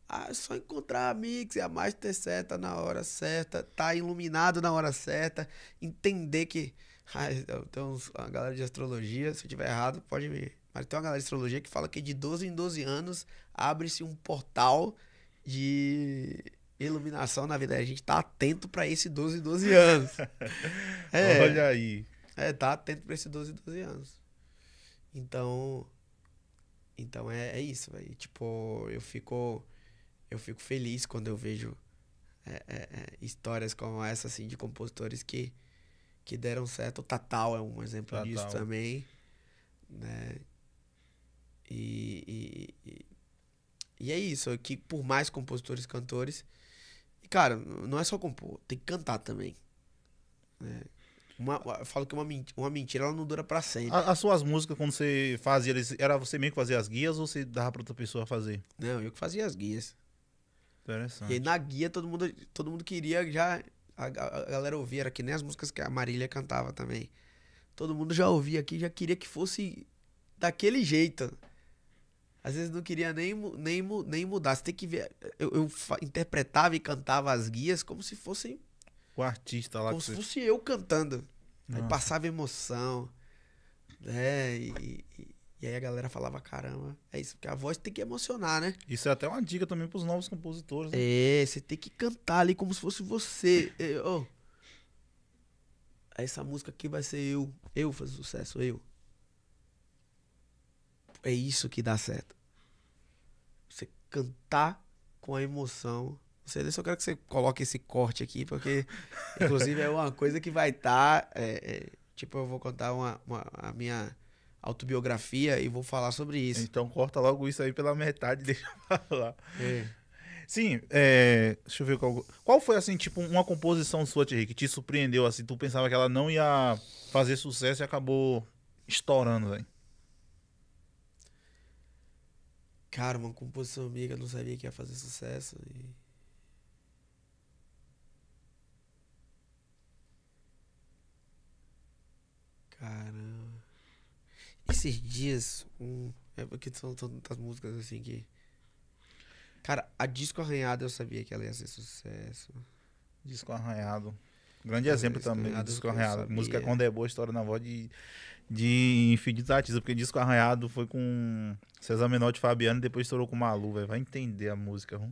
Ah, é só encontrar a mix e a master certa na hora certa, tá iluminado na hora certa, entender que tem uma galera de astrologia, se eu tiver errado, pode ver Mas tem uma galera de astrologia que fala que de 12 em 12 anos abre-se um portal de iluminação na vida. A gente tá atento para esse 12 em 12 anos. é, Olha aí. É, tá atento para esse 12 em 12 anos. Então. Então é, é isso, velho. Tipo, eu fico. Eu fico feliz quando eu vejo é, é, é histórias como essa, assim, de compositores que que deram certo. O Tatal é um exemplo disso também, né? E, e, e, e é isso, que por mais compositores cantores, e cara, não é só compor, tem que cantar também. Né? Uma, eu falo que uma, uma mentira ela não dura para sempre. As suas músicas, quando você fazia, era você mesmo que fazia as guias ou você dava pra outra pessoa fazer? Não, eu que fazia as guias. Interessante. E aí, na guia todo mundo, todo mundo queria já a, a, galera ouvia, era que nem as músicas que a Marília cantava também. Todo mundo já ouvia aqui, já queria que fosse daquele jeito. Às vezes não queria nem, nem, nem mudar. Você tem que ver. Eu, eu interpretava e cantava as guias como se fosse. O artista lá. Como se fosse você... eu cantando. Nossa. Aí passava emoção. Né? E, e, e aí a galera falava, caramba, é isso, porque a voz tem que emocionar, né? Isso é até uma dica também pros novos compositores. Né? É, você tem que cantar ali como se fosse você. Eu, é, oh, essa música aqui vai ser eu, eu fazer sucesso, eu. É isso que dá certo. Você cantar com a emoção. Você só quero que você coloque esse corte aqui, porque inclusive é uma coisa que vai estar. Tá, é, é, tipo, eu vou contar uma, uma a minha autobiografia e vou falar sobre isso. Então corta logo isso aí pela metade, deixa eu falar. É. Sim, é, deixa eu ver qual, qual foi assim, tipo, uma composição sua, Thierry, que te surpreendeu assim, tu pensava que ela não ia fazer sucesso e acabou estourando, velho. Cara, uma composição minha que eu não sabia que ia fazer sucesso e... Caramba. Esses dias, um, é porque são tantas músicas assim que. Cara, a disco arranhado eu sabia que ela ia ser sucesso. Disco arranhado. Grande exemplo também, arranhado, disco arranhado. Música quando é boa, história na voz de, de infinitos artista porque disco arranhado foi com César Menotti e Fabiano e depois estourou com Malu, velho. Vai entender a música, hum?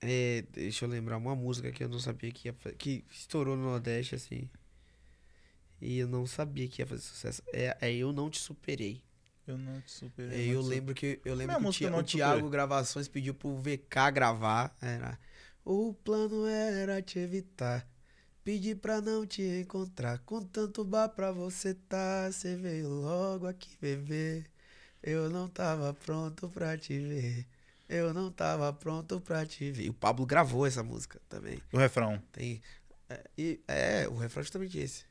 É, deixa eu lembrar uma música que eu não sabia que, ia, que estourou no Nordeste, assim. E eu não sabia que ia fazer sucesso. É, é Eu Não Te Superei. Eu não te superei. Eu, é, lembro que eu lembro Minha que o, Thi, o Thiago Gravações pediu pro VK gravar. Era. O plano era te evitar. Pedi pra não te encontrar. Com tanto bar pra você tá. Você veio logo aqui beber. Eu não tava pronto pra te ver. Eu não tava pronto pra te ver. E o Pablo gravou essa música também. O refrão. Tem. É, e, é o refrão é justamente esse.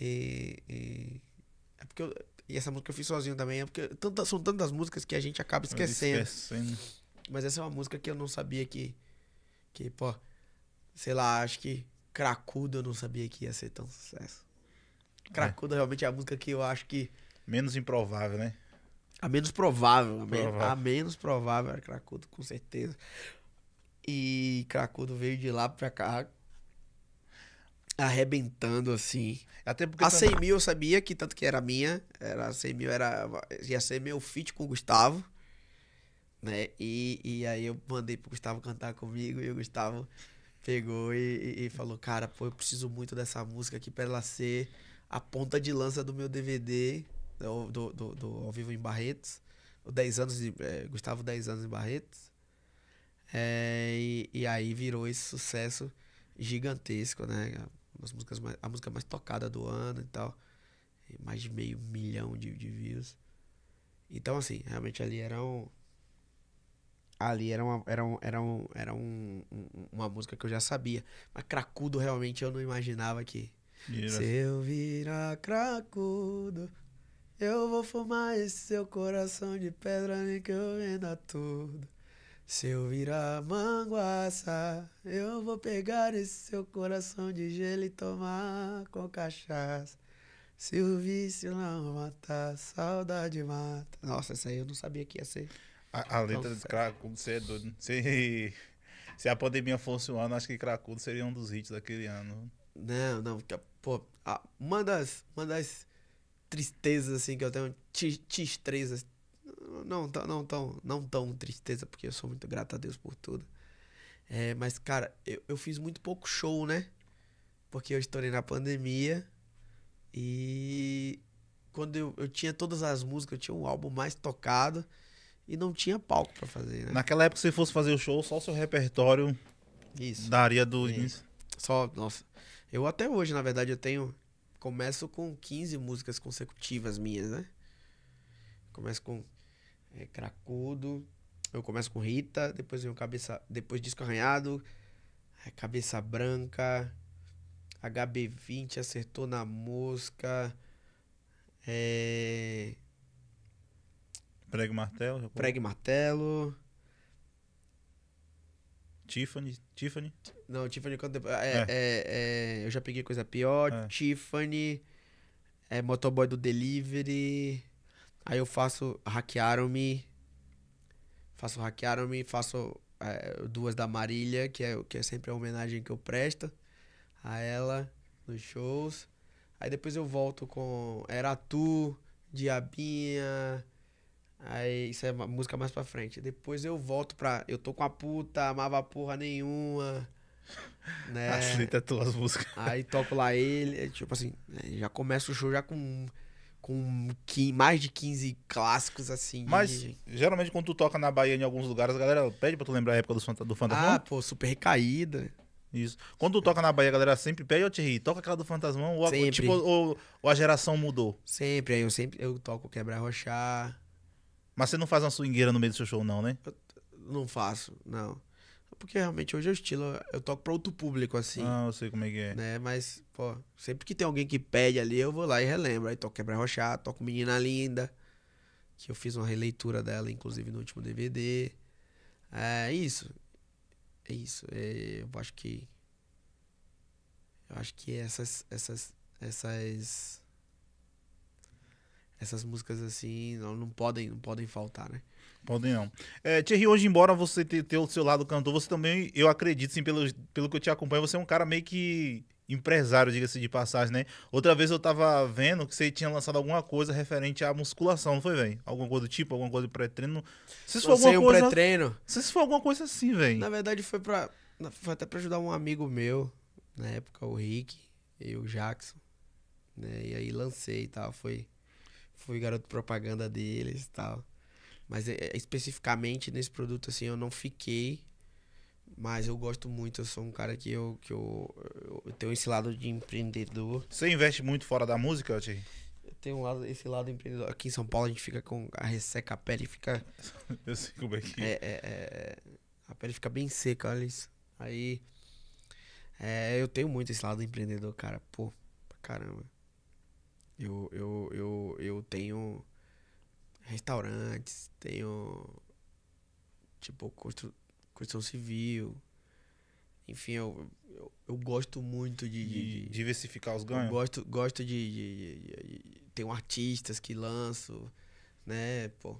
E, e, é porque eu, e essa música eu fiz sozinho também, é porque tanta, são tantas músicas que a gente acaba esquecendo. esquecendo. Mas essa é uma música que eu não sabia que. Que, pô, sei lá, acho que Cracudo eu não sabia que ia ser tão sucesso. É. Cracudo é. realmente é a música que eu acho que. Menos improvável, né? A menos provável. A, provável. a menos provável era Cracudo, com certeza. E Cracudo veio de lá pra cá arrebentando, assim. Até porque a 100 mil eu sabia que tanto que era minha. Era 100 mil, era, ia ser meu feat com o Gustavo. Né? E, e aí eu mandei pro Gustavo cantar comigo e o Gustavo pegou e, e falou: Cara, pô, eu preciso muito dessa música aqui para ela ser a ponta de lança do meu DVD, do, do, do, do Ao Vivo em Barretos. O 10 anos de, é, Gustavo 10 anos em Barretos. É, e, e aí virou esse sucesso gigantesco, né? as músicas mais, a música mais tocada do ano e tal. E mais de meio milhão de, de views. Então, assim, realmente ali era um. Ali era uma, era, um, era, um, era um, uma música que eu já sabia. Mas cracudo realmente eu não imaginava que. Se eu virar cracudo, eu vou fumar esse seu coração de pedra, nem que eu venda tudo. Se eu virar manguaça, eu vou pegar esse seu coração de gelo e tomar com cachaça. Se o vício não matar, saudade mata. Nossa, essa aí eu não sabia que ia ser. A, a letra então, de Cracudo, você é doido. Se, se a pandemia fosse um ano, acho que Cracudo seria um dos hits daquele ano. Não, não, porque, pô, uma das, uma das tristezas, assim, que eu tenho, tristezas não, tá, não tão, não tão tristeza, porque eu sou muito grato a Deus por tudo. É, mas, cara, eu, eu fiz muito pouco show, né? Porque eu estourei na pandemia. E quando eu, eu tinha todas as músicas, eu tinha um álbum mais tocado e não tinha palco para fazer, né? Naquela época, se fosse fazer o show, só o seu repertório isso, daria do. Isso. Só, nossa. Eu até hoje, na verdade, eu tenho. Começo com 15 músicas consecutivas minhas, né? Começo com é, Cracudo. Eu começo com Rita, depois vem o Cabeça. Depois Disco Arranhado, Cabeça Branca, HB20, Acertou na Mosca. É... Prego Martelo. Prego Martelo. Tiffany. Tiffany? Não, Tiffany quando é é. é, é. eu já peguei coisa pior. É. Tiffany. É, Motoboy do Delivery. Aí eu faço Hackearam-me. Faço Hackearam-me, faço é, duas da Marília, que é, que é sempre a homenagem que eu presto a ela nos shows. Aí depois eu volto com Era Tu, Diabinha. Aí isso é uma música mais pra frente. Depois eu volto pra Eu Tô Com a Puta, Amava Porra Nenhuma. Né? Aceita tuas músicas. Aí toco lá ele, tipo assim, já começa o show já com com mais de 15 clássicos, assim. Mas, de... geralmente, quando tu toca na Bahia em alguns lugares, a galera pede pra tu lembrar a época do, Fanta, do Fantasmão. Ah, pô, super recaída. Isso. Quando tu toca na Bahia, a galera sempre pede, ô Thierry, toca aquela do Fantasmão, ou, sempre. tipo, ou, ou, a geração mudou. Sempre, aí eu sempre eu toco quebra Rochar. Mas você não faz uma swingueira no meio do seu show, não, né? Eu não faço, não porque realmente hoje é o estilo. Eu toco pra outro público, assim. Ah, eu sei como é que é. Né? Mas, pô, sempre que tem alguém que pede ali, eu vou lá e relembro. Aí toco Quebra Rochá, toco Menina Linda, que eu fiz uma releitura dela, inclusive, no último DVD. É, é isso. É isso. É, eu acho que. Eu acho que essas. Essas. Essas. Essas músicas assim não, não podem não podem faltar, né? Podem não. É, Thierry, hoje, embora você ter, o seu lado cantor, você também, eu acredito, sim, pelo, pelo que eu te acompanho, você é um cara meio que empresário, diga-se de passagem, né? Outra vez eu tava vendo que você tinha lançado alguma coisa referente à musculação, não foi, velho? Alguma coisa do tipo, alguma coisa de pré-treino. Se for alguma um coisa... pré-treino. Se for alguma coisa assim, velho. Na verdade, foi pra. Foi até pra ajudar um amigo meu, na época, o Rick e o Jackson. Né? E aí lancei e tal. Foi. Fui garoto propaganda deles e tal. Mas é, é, especificamente nesse produto, assim, eu não fiquei. Mas eu gosto muito, eu sou um cara que eu, que eu, eu tenho esse lado de empreendedor. Você investe muito fora da música, eu tenho um lado, esse lado empreendedor. Aqui em São Paulo a gente fica com a resseca, a pele fica. Eu sei como é que. É, é, é, a pele fica bem seca, olha isso. Aí. É, eu tenho muito esse lado empreendedor, cara. Pô, pra caramba. Eu, eu, eu, eu tenho restaurantes, tenho tipo construção civil. Enfim, eu, eu, eu gosto muito de, de, de, diversificar os ganhos. gosto, gosto de, de, de, de tenho artistas que lanço, né, pô.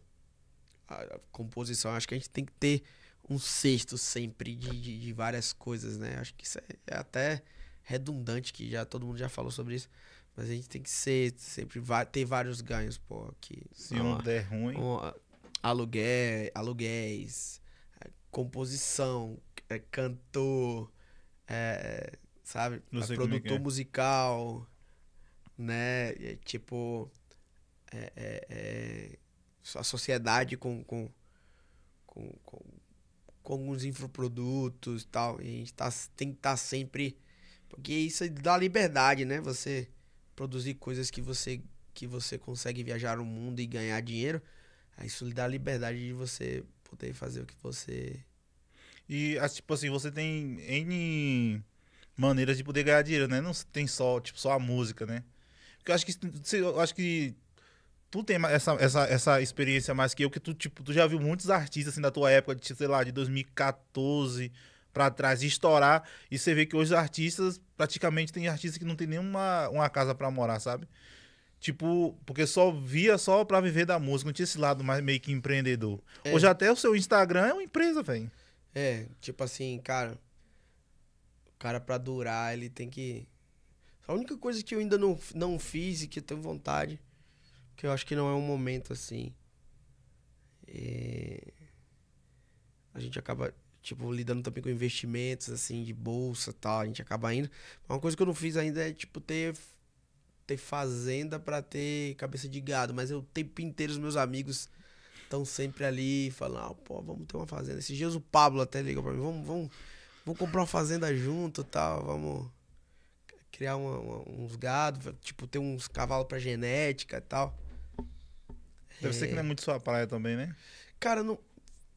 A, a composição, acho que a gente tem que ter um sexto sempre de, de várias coisas, né? Acho que isso é, é até redundante que já todo mundo já falou sobre isso. Mas a gente tem que ser, sempre ter vários ganhos, pô. Aqui. Se ah, um der ruim. Um, aluguel, aluguéis, é, composição, é, cantor, é, sabe? É produtor é. musical, né? tipo, a sociedade com, com, com, com, com alguns infoprodutos e tal. E a gente tá, tem que estar tá sempre. Porque isso dá liberdade, né? Você produzir coisas que você que você consegue viajar o mundo e ganhar dinheiro, isso lhe dá a liberdade de você poder fazer o que você e ah, tipo assim, você tem N maneiras de poder ganhar dinheiro, né? Não tem só, tipo, só a música, né? Porque eu acho que eu acho que tu tem essa, essa, essa experiência mais que eu, que tu, tipo, tu já viu muitos artistas assim da tua época, de, sei lá, de 2014 para trás e estourar. E você vê que hoje os artistas, praticamente tem artista que não tem nenhuma uma casa para morar, sabe? Tipo, porque só via só pra viver da música, não tinha esse lado mais meio que empreendedor. É. Hoje até o seu Instagram é uma empresa, velho. É, tipo assim, cara. O cara pra durar, ele tem que. A única coisa que eu ainda não, não fiz e que eu tenho vontade, que eu acho que não é um momento assim. É... A gente acaba tipo, lidando também com investimentos, assim, de bolsa e tal, a gente acaba indo. Uma coisa que eu não fiz ainda é, tipo, ter, ter fazenda para ter cabeça de gado, mas eu, o tempo inteiro os meus amigos estão sempre ali falando, ah, pô, vamos ter uma fazenda. Esses dias o Pablo até ligou pra mim, vamos, vamos, vamos comprar uma fazenda junto e tal, vamos criar uma, uma, uns gados, tipo, ter uns cavalos pra genética e tal. Deve é... ser que não é, é muito sua praia também, né? Cara, não,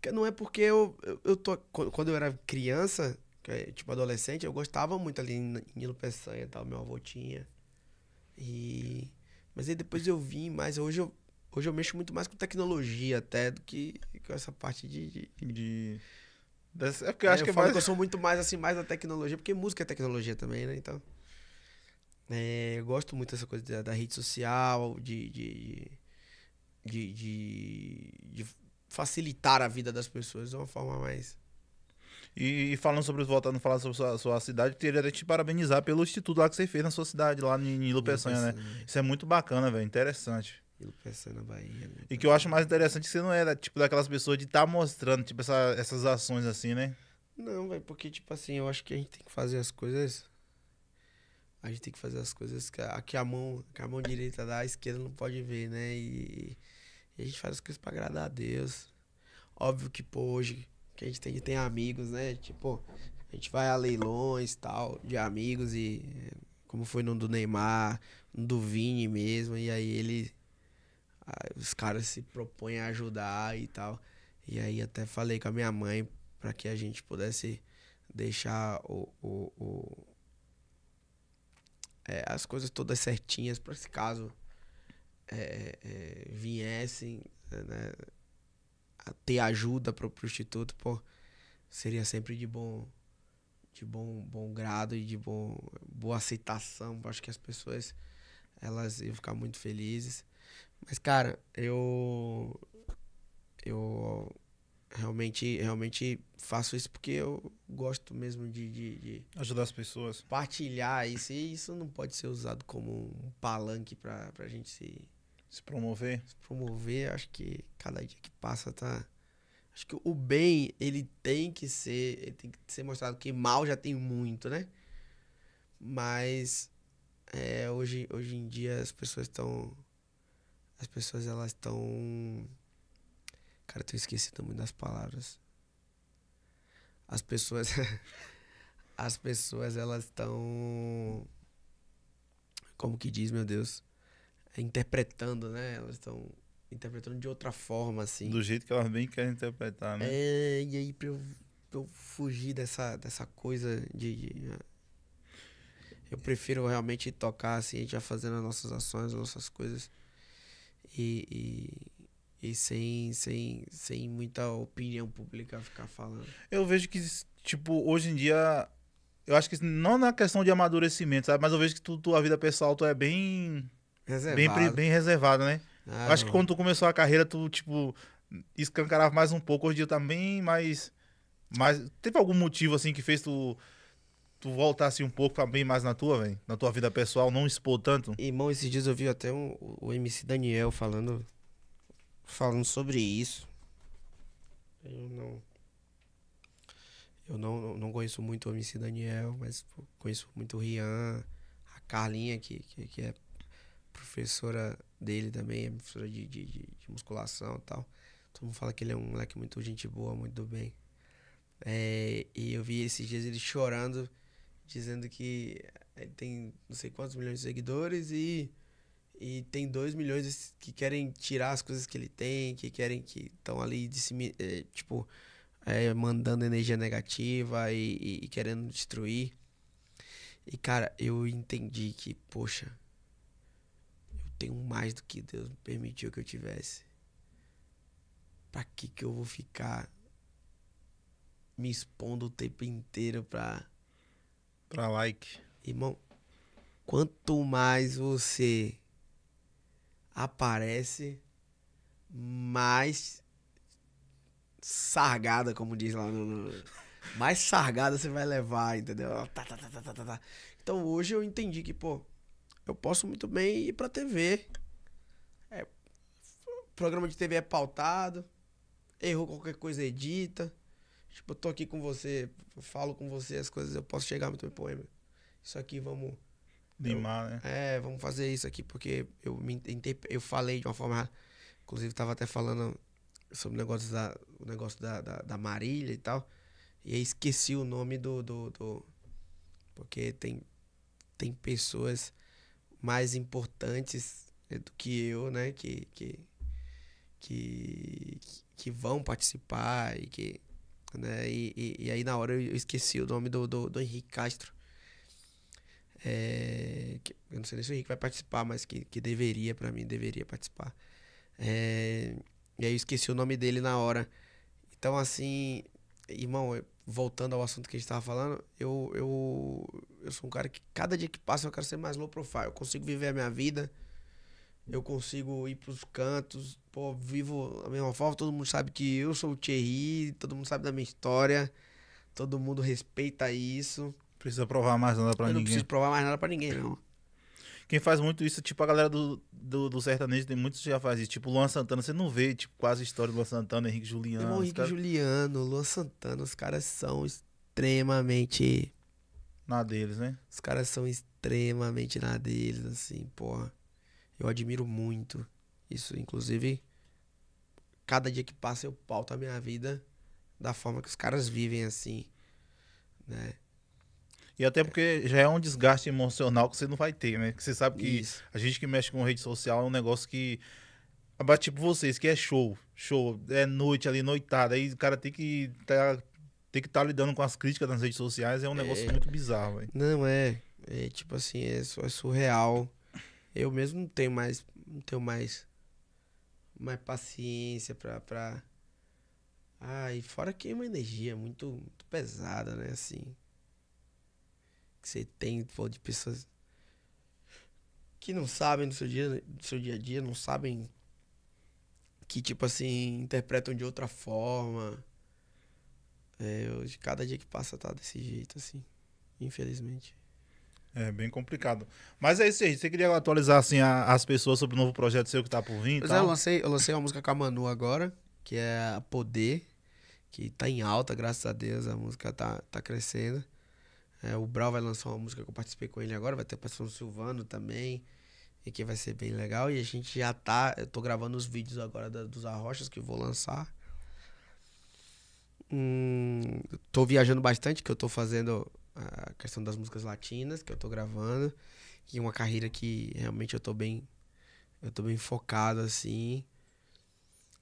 não é porque eu, eu tô. Quando eu era criança, é, tipo adolescente, eu gostava muito ali em Nilo Peçanha tal, meu avô tinha. E. Mas aí depois eu vim mais. Hoje eu, hoje eu mexo muito mais com tecnologia até do que com essa parte de. de... de... é porque eu é, acho que eu, é mais... que eu sou muito mais assim, mais da tecnologia, porque música é tecnologia também, né? Então. É, eu gosto muito dessa coisa da, da rede social, de de, de, de, de, facilitar a vida das pessoas de uma forma mais. E, e falando sobre, voltando a falar sobre a sua, sua cidade, eu queria te parabenizar pelo instituto lá que você fez na sua cidade, lá em Nilo Peçanha, né? Isso é muito bacana, velho, interessante. Nilo Peçanha, Bahia. Né? E que eu acho mais interessante que você não era, é tipo, daquelas pessoas de estar tá mostrando, tipo, essa, essas ações assim, né? Não, velho, porque, tipo assim, eu acho que a gente tem que fazer as coisas. A gente tem que fazer as coisas que a, que a mão, que a mão direita da esquerda não pode ver, né? E a gente faz as coisas para agradar a Deus. Óbvio que, pô, hoje que a gente tem, tem amigos, né? Tipo, a gente vai a leilões tal, de amigos e como foi no do Neymar, no do Vini mesmo, e aí ele os caras se propõem a ajudar e tal. E aí até falei com a minha mãe para que a gente pudesse deixar o, o, o é, as coisas todas certinhas para esse caso é, é, viessem né, a ter ajuda para o prostituto, pô, seria sempre de bom de bom, bom grado e de bom, boa aceitação. Acho que as pessoas elas iam ficar muito felizes. Mas, cara, eu. Eu realmente, realmente faço isso porque eu gosto mesmo de, de, de ajudar as pessoas. Partilhar isso. E isso não pode ser usado como um palanque pra, pra gente se se promover. Se promover, acho que cada dia que passa tá. Acho que o bem, ele tem que ser. Ele tem que ser mostrado que mal já tem muito, né? Mas é, hoje, hoje em dia as pessoas estão. As pessoas elas estão. Cara, eu tô esquecendo muito das palavras. As pessoas. as pessoas elas estão. Como que diz, meu Deus? interpretando, né? Elas estão interpretando de outra forma, assim. Do jeito que elas bem querem interpretar, né? É, e aí pra eu, pra eu fugir dessa, dessa coisa de, de, ah, Eu prefiro realmente tocar, assim, a gente já fazendo as nossas ações, as nossas coisas. E, e, e, sem, sem, sem muita opinião pública ficar falando. Eu vejo que, tipo, hoje em dia. Eu acho que não na questão de amadurecimento, sabe? Mas eu vejo que tu, tua vida pessoal tu é bem Reservado. Bem, bem reservado, né? Ah, acho que quando tu começou a carreira, tu, tipo, escancarava mais um pouco. Hoje em dia tá bem mais... mais... Teve algum motivo, assim, que fez tu tu voltasse assim, um pouco pra bem mais na tua, velho? Na tua vida pessoal, não expor tanto? Irmão, esses dias eu vi até um, o MC Daniel falando falando sobre isso. Eu não eu não, não conheço muito o MC Daniel, mas conheço muito o Rian, a Carlinha, que, que, que é professora dele também, é professora de, de, de, de musculação e tal. Todo mundo fala que ele é um moleque muito gente boa, muito bem. É, e eu vi esses dias ele chorando, dizendo que ele eh, tem não sei quantos milhões de seguidores e, e tem dois milhões que querem tirar as coisas que ele tem, que querem que estão ali, dissemi, é, tipo, é, mandando energia negativa e, e, e querendo destruir. E, cara, eu entendi que, poxa, tenho mais do que Deus permitiu que eu tivesse. Para que que eu vou ficar me expondo o tempo inteiro para para like? Irmão, quanto mais você aparece, mais sargada, como diz lá no, no mais sargada você vai levar, entendeu? Tá, tá, tá, tá, tá, tá. tá. Então hoje eu entendi que, pô, eu posso muito bem ir pra TV. É, programa de TV é pautado. Errou qualquer coisa, edita. Tipo, eu tô aqui com você, falo com você as coisas, eu posso chegar muito bem, poema. Isso aqui vamos. Limar, né? É, vamos fazer isso aqui, porque eu me eu falei de uma forma. Inclusive, tava até falando sobre o negócio da, o negócio da, da, da Marília e tal. E aí esqueci o nome do. do, do porque tem, tem pessoas mais importantes eh, do que eu, né? Que, que, que, que vão participar e que. Né? E, e, e aí na hora eu esqueci o nome do, do, do Henrique Castro. É, que, eu não sei nem se o Henrique vai participar, mas que, que deveria, para mim, deveria participar. É, e aí eu esqueci o nome dele na hora. Então, assim, irmão, voltando ao assunto que a gente estava falando, eu, eu, eu sou um cara que cada dia que passa eu quero ser mais low profile. Eu consigo viver a minha vida, eu consigo ir pros cantos, pô, vivo a mesma forma. Todo mundo sabe que eu sou o Thierry, todo mundo sabe da minha história, todo mundo respeita isso. Precisa provar mais nada pra ninguém. Não precisa provar mais nada pra ninguém, não. Quem faz muito isso é tipo a galera do do, do sertanejo tem muitos que já fazem isso. Tipo, Luan Santana, você não vê, tipo, quase a história do Luan Santana, Henrique Juliano. Irmão, Henrique cara... Juliano, Luan Santana, os caras são extremamente. Na deles, né? Os caras são extremamente na deles, assim, porra. Eu admiro muito isso. Inclusive, cada dia que passa eu pauto a minha vida da forma que os caras vivem, assim, né? E até porque já é um desgaste emocional que você não vai ter, né? Que você sabe que Isso. a gente que mexe com rede social é um negócio que abate tipo vocês, que é show, show, é noite ali, noitada. Aí o cara tem que tá, tem que estar tá lidando com as críticas nas redes sociais, é um negócio é... muito bizarro, velho. Não é, é tipo assim, é, é surreal. Eu mesmo não tenho mais, não tenho mais mais paciência pra, Ai, Ah, fora que é uma energia muito, muito pesada, né? Assim que você tem, de pessoas que não sabem do seu dia, do seu dia a dia, não sabem que, tipo assim, interpretam de outra forma. É, hoje, cada dia que passa tá desse jeito, assim, infelizmente. É bem complicado. Mas é isso aí. Você queria atualizar assim, a, as pessoas sobre o novo projeto seu que tá por vir? Pois é, eu lancei, eu lancei uma música com a Manu agora, que é a Poder, que tá em alta, graças a Deus. A música tá, tá crescendo. É, o Brau vai lançar uma música que eu participei com ele agora, vai ter o do Silvano também, e que vai ser bem legal. E a gente já tá. Eu tô gravando os vídeos agora da, dos Arrochas que vou lançar. Hum, tô viajando bastante, que eu tô fazendo a questão das músicas latinas que eu tô gravando. E uma carreira que realmente eu tô bem. Eu tô bem focado, assim.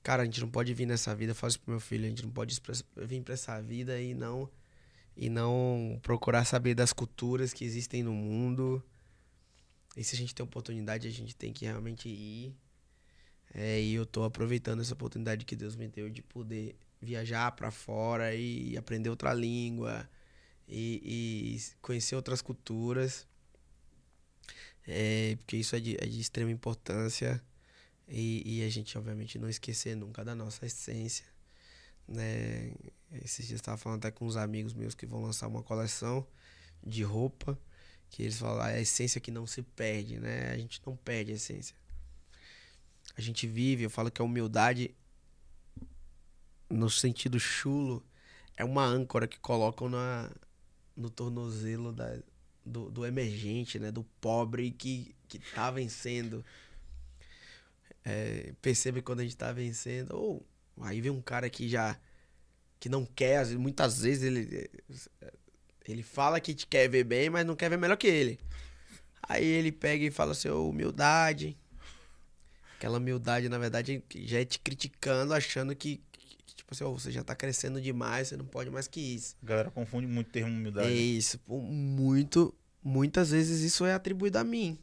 Cara, a gente não pode vir nessa vida, eu falo isso pro meu filho, a gente não pode vir pra essa vida e não e não procurar saber das culturas que existem no mundo. E se a gente tem oportunidade, a gente tem que realmente ir. É, e eu tô aproveitando essa oportunidade que Deus me deu de poder viajar para fora e aprender outra língua e, e conhecer outras culturas. É, porque isso é de, é de extrema importância. E, e a gente, obviamente, não esquecer nunca da nossa essência né? Esses dias estava falando até com uns amigos meus que vão lançar uma coleção de roupa, que eles falam, ah, é a essência que não se perde, né? A gente não perde a essência. A gente vive, eu falo que a humildade, no sentido chulo, é uma âncora que colocam na, no tornozelo da, do, do emergente, né? Do pobre que, que tá vencendo. É, percebe quando a gente tá vencendo, ou Aí vem um cara que já. que não quer, muitas vezes ele. Ele fala que te quer ver bem, mas não quer ver melhor que ele. Aí ele pega e fala assim, oh, humildade. Aquela humildade, na verdade, já é te criticando, achando que, que tipo assim, oh, você já tá crescendo demais, você não pode mais que isso. A galera confunde muito o termo humildade. Né? É isso, muito, muitas vezes isso é atribuído a mim.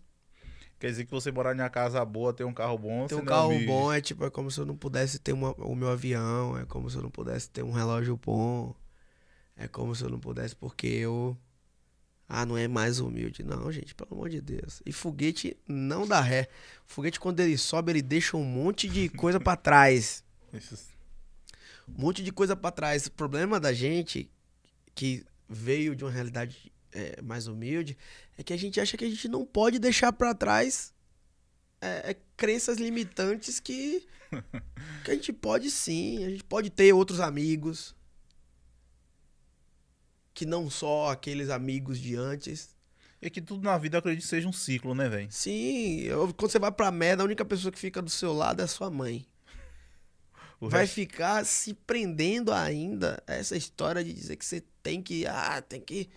Quer dizer que você morar em uma casa boa, ter um carro bom. Ter um carro me... bom é tipo, é como se eu não pudesse ter uma, o meu avião, é como se eu não pudesse ter um relógio bom. É como se eu não pudesse, porque eu. Ah, não é mais humilde. Não, gente, pelo amor de Deus. E foguete não dá ré. Foguete, quando ele sobe, ele deixa um monte de coisa para trás. Um monte de coisa para trás. O problema da gente que veio de uma realidade é, mais humilde é que a gente acha que a gente não pode deixar para trás é, é, crenças limitantes que, que a gente pode sim, a gente pode ter outros amigos. Que não só aqueles amigos de antes. É que tudo na vida eu acredito que seja um ciclo, né, velho? Sim, eu, quando você vai pra merda, a única pessoa que fica do seu lado é a sua mãe. O vai resto... ficar se prendendo ainda a essa história de dizer que você tem que. Ah, tem que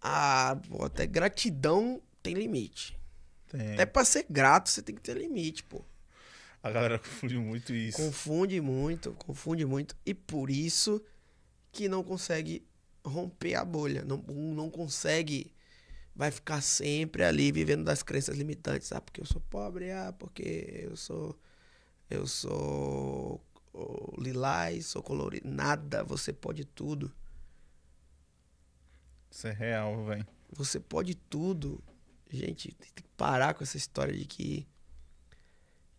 ah, pô, até gratidão tem limite. Tem. Até pra ser grato, você tem que ter limite, pô. A galera confunde muito isso. Confunde muito, confunde muito. E por isso que não consegue romper a bolha. Não, não consegue. Vai ficar sempre ali vivendo das crenças limitantes. Ah, porque eu sou pobre, ah, porque eu sou. Eu sou oh, lilás, sou colorido. Nada, você pode tudo. Isso é real, velho. Você pode tudo. Gente, tem que parar com essa história de que,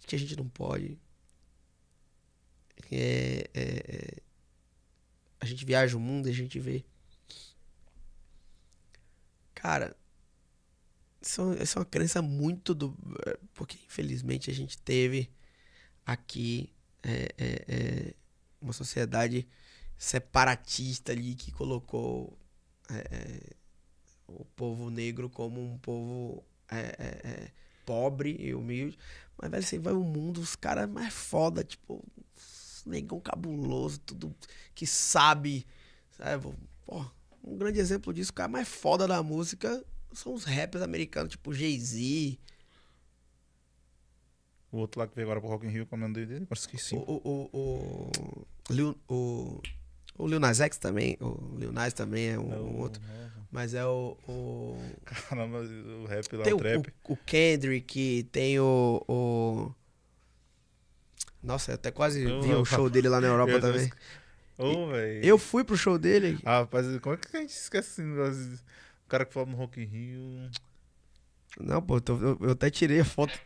que a gente não pode. É, é, é, a gente viaja o mundo e a gente vê. Cara, isso, isso é uma crença muito do. É, porque, infelizmente, a gente teve aqui é, é, é uma sociedade separatista ali que colocou é, é, o povo negro como um povo é, é, é, pobre e humilde. Mas, velho, você vai o mundo, os caras mais foda, tipo, negão cabuloso, tudo que sabe. sabe? Pô, um grande exemplo disso, o cara mais foda da música são os rappers americanos, tipo Jay-Z. O outro lá que veio agora pro Rock in Rio, como é o nome dele? Agora esqueci. O, o, o, o, o o Lil Nas X também, o Lil Nas também é um, é um outro. Mas é o, o. Caramba, o rap lá, é tem o trap. O, o Kendrick, tem o, o... Nossa, eu até quase eu, vi o show dele lá na Europa também. Oh, eu fui pro show dele. Ah, rapaz, como é que a gente esquece assim, o cara que fala no Rock in Rio? Não, pô, tô, eu, até tirei a foto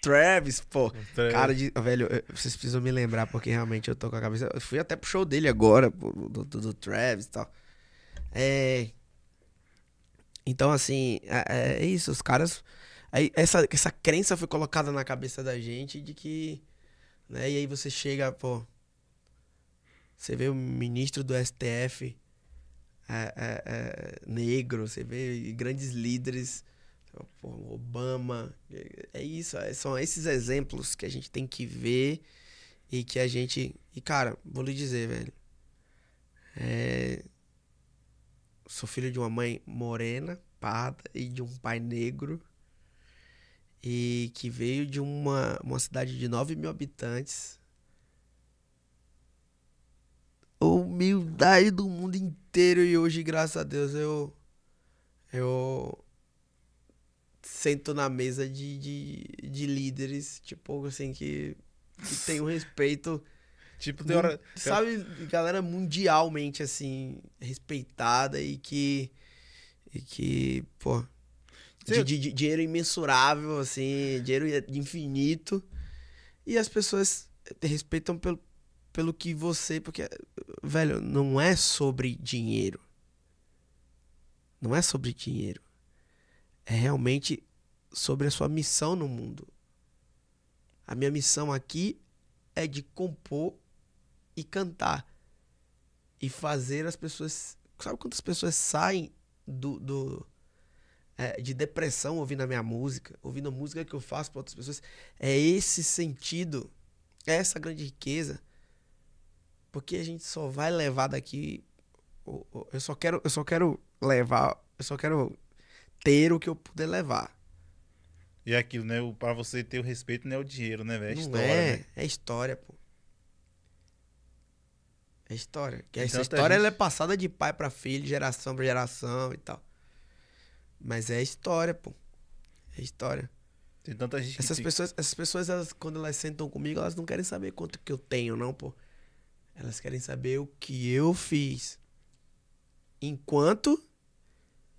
Travis, pô. Travis. Cara de. Velho, vocês precisam me lembrar, porque realmente eu tô com a cabeça. Eu fui até pro show dele agora, do, do, do Travis e tal. É. Então, assim, é, é isso. Os caras. Aí, essa, essa crença foi colocada na cabeça da gente de que. Né, e aí você chega, pô. Você vê o ministro do STF é, é, é, negro, você vê grandes líderes então, Obama. É isso, é, são esses exemplos que a gente tem que ver e que a gente. E, cara, vou lhe dizer, velho. É... Sou filho de uma mãe morena, parda, e de um pai negro. E que veio de uma, uma cidade de 9 mil habitantes. Humildade do mundo inteiro. E hoje, graças a Deus, eu. Eu sento na mesa de, de, de líderes, tipo, assim, que, que tem um respeito. tipo, tem hora. Sabe, galera mundialmente, assim, respeitada e que. E que, pô. De, de, dinheiro imensurável, assim, dinheiro infinito. E as pessoas te respeitam pelo, pelo que você. Porque, velho, não é sobre dinheiro. Não é sobre dinheiro é realmente sobre a sua missão no mundo. A minha missão aqui é de compor e cantar e fazer as pessoas. Sabe quantas pessoas saem do, do é, de depressão ouvindo a minha música, ouvindo a música que eu faço para outras pessoas? É esse sentido, é essa grande riqueza, porque a gente só vai levar daqui. Eu só quero, eu só quero levar, eu só quero inteiro que eu puder levar. E é aquilo, né? Para você ter o respeito não é o dinheiro, né, velho? É história. É, né? é história, pô. É história. Que então, essa história ela é passada de pai para filho, geração para geração e tal. Mas é história, pô. É história. Tem tanta gente essas que... pessoas, essas pessoas elas, quando elas sentam comigo, elas não querem saber quanto que eu tenho, não, pô. Elas querem saber o que eu fiz. Enquanto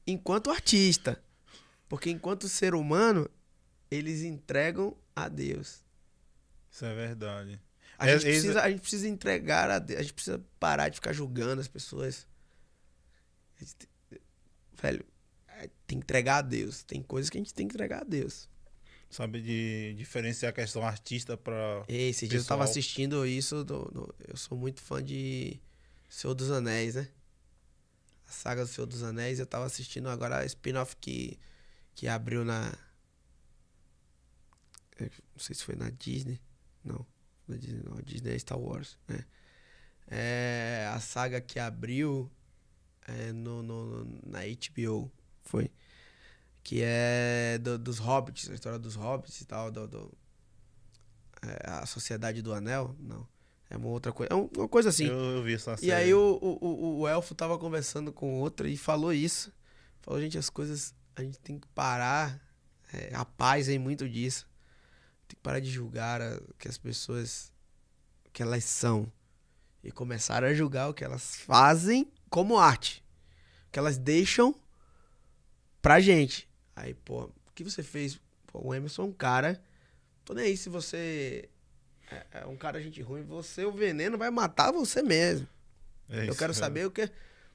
enquanto artista. Porque enquanto ser humano, eles entregam a Deus. Isso é verdade. A, é, gente, é, precisa, a gente precisa entregar a Deus. A gente precisa parar de ficar julgando as pessoas. Gente, velho, é, tem que entregar a Deus. Tem coisas que a gente tem que entregar a Deus. Sabe, de diferenciar a questão artista pra. Esse dia eu tava assistindo isso. Do, do, eu sou muito fã de Senhor dos Anéis, né? a saga do Senhor dos Anéis. Eu tava assistindo agora a spin-off que, que abriu na. É, não sei se foi na Disney. Não, na Disney não. Disney é Star Wars, né? É, a saga que abriu é, no, no, no, na HBO foi. Que é do, dos hobbits, a história dos hobbits e tal, do, do é, a Sociedade do Anel, não. É uma outra coisa. É uma coisa assim. Eu, eu vi essa E aí o, o, o, elfo tava conversando com outra e falou isso. Falou, gente, as coisas. A gente tem que parar. É, a paz vem muito disso. Tem que parar de julgar a, que as pessoas. que elas são. E começar a julgar o que elas fazem como arte. O que elas deixam pra gente. Aí, pô, o que você fez? Pô, o Emerson é um cara. Tô nem aí se você é, é um cara gente ruim, você, o veneno vai matar você mesmo. É eu quero saber o que. É,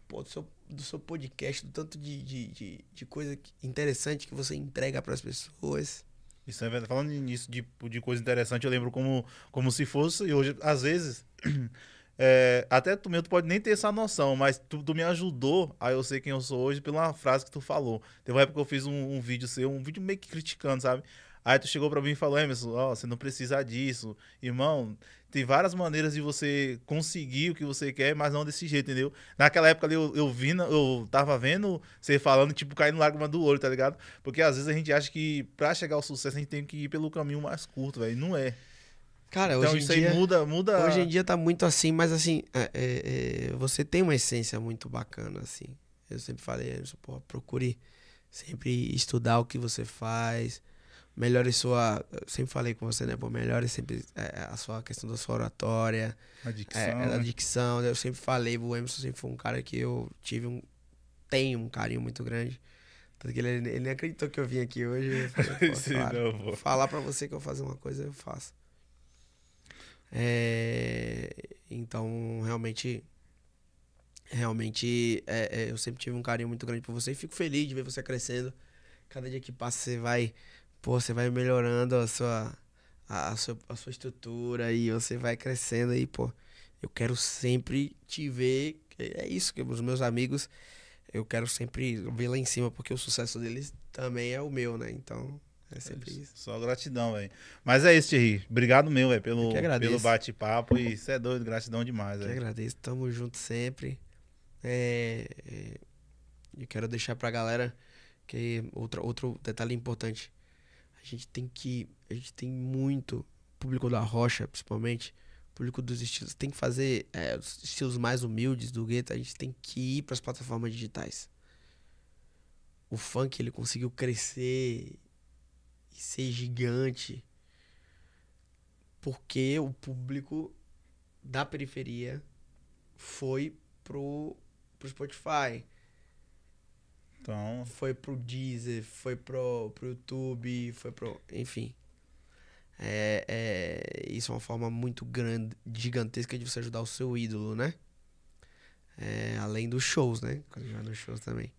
pô, do seu, do seu podcast, do tanto de, de, de, de coisa interessante que você entrega para as pessoas. Isso é verdade. Falando nisso de, de coisa interessante, eu lembro como, como se fosse, e hoje, às vezes. É, até tu mesmo tu pode nem ter essa noção, mas tu, tu, me ajudou a eu ser quem eu sou hoje pela frase que tu falou. Teve uma época que eu fiz um, um vídeo seu, um vídeo meio que criticando, sabe? Aí tu chegou para mim e falou, Emerson, ó, você não precisa disso. Irmão, tem várias maneiras de você conseguir o que você quer, mas não desse jeito, entendeu? Naquela época ali eu, eu vi, eu tava vendo você falando, tipo, caindo lágrima do olho, tá ligado? Porque às vezes a gente acha que para chegar ao sucesso a gente tem que ir pelo caminho mais curto, velho. Não é. Cara, então, hoje em dia, aí muda, muda. Hoje em dia tá muito assim, mas assim, é, é, é, você tem uma essência muito bacana, assim. Eu sempre falei, Emerson, pô, procure sempre estudar o que você faz melhore sua. Sempre falei com você, né? Pô, melhore sempre é, a sua questão da sua oratória. A é, dicção. É, a né? dicção. Eu sempre falei, o Emerson sempre foi um cara que eu tive um. Tenho um carinho muito grande. Tanto que ele, ele nem acreditou que eu vim aqui hoje. Falei, Sim, não, Falar pra você que eu vou fazer uma coisa, eu faço. É, então, realmente. Realmente, é, é, eu sempre tive um carinho muito grande por você e fico feliz de ver você crescendo. Cada dia que passa, você vai pô, você vai melhorando a sua, a, a, sua, a sua estrutura e você vai crescendo aí, pô. Eu quero sempre te ver. É, é isso que os meus amigos, eu quero sempre ver lá em cima, porque o sucesso deles também é o meu, né? Então, é sempre é isso. Só gratidão, velho. Mas é isso, Thierry. Obrigado meu, velho, pelo, pelo bate-papo. E você é doido, gratidão demais, velho. agradeço. Tamo junto sempre. É, é, eu quero deixar pra galera que outra, outro detalhe importante. A gente tem que. A gente tem muito. Público da Rocha, principalmente. Público dos estilos. Tem que fazer é, os estilos mais humildes do gueto. A gente tem que ir para as plataformas digitais. O funk, ele conseguiu crescer e ser gigante. Porque o público da periferia foi pro, pro Spotify então... Foi pro Deezer, foi pro, pro YouTube, foi pro. Enfim. É, é, isso é uma forma muito grande, gigantesca de você ajudar o seu ídolo, né? É, além dos shows, né? Quando vai nos shows também.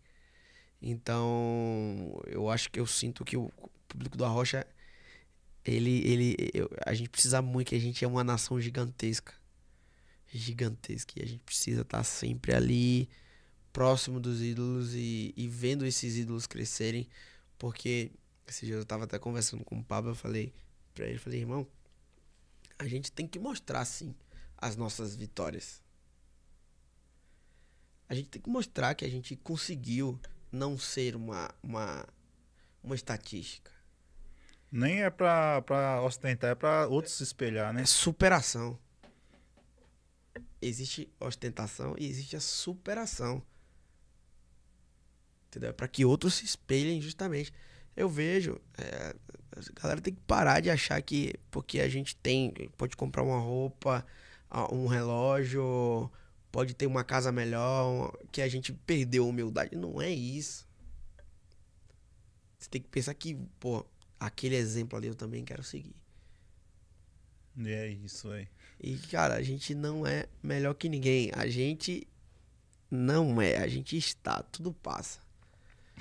Então, eu acho que eu sinto que o público do Rocha, ele, ele, eu, a gente precisa muito, que a gente é uma nação gigantesca, gigantesca, e a gente precisa estar tá sempre ali próximo dos ídolos e, e vendo esses ídolos crescerem, porque esse dia eu estava até conversando com o Pablo, eu falei para ele, falei, irmão, a gente tem que mostrar sim as nossas vitórias. A gente tem que mostrar que a gente conseguiu não ser uma uma, uma estatística. Nem é pra, pra ostentar, é pra outros se espelhar, né? É superação. Existe ostentação e existe a superação entendeu? Para que outros se espelhem justamente. Eu vejo, é, a galera tem que parar de achar que porque a gente tem, pode comprar uma roupa, um relógio, pode ter uma casa melhor, que a gente perdeu a humildade. Não é isso. Você tem que pensar que, pô, aquele exemplo ali eu também quero seguir. E é isso aí. E, cara, a gente não é melhor que ninguém. A gente não é, a gente está, tudo passa.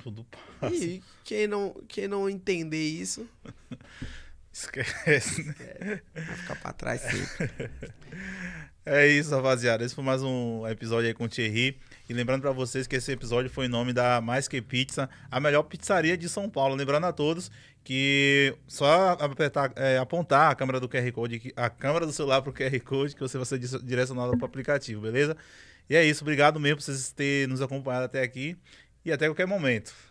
Tudo passa. E quem não, quem não entender isso. Esquece, né? vai ficar pra trás sempre. É isso, rapaziada. Esse foi mais um episódio aí com o Thierry. E lembrando para vocês que esse episódio foi em nome da Mais Que Pizza, a melhor pizzaria de São Paulo. Lembrando a todos que só apertar, é, apontar a câmera do QR Code, a câmera do celular pro QR Code, que você vai ser direcionado pro aplicativo, beleza? E é isso. Obrigado mesmo por vocês terem nos acompanhado até aqui e até qualquer momento.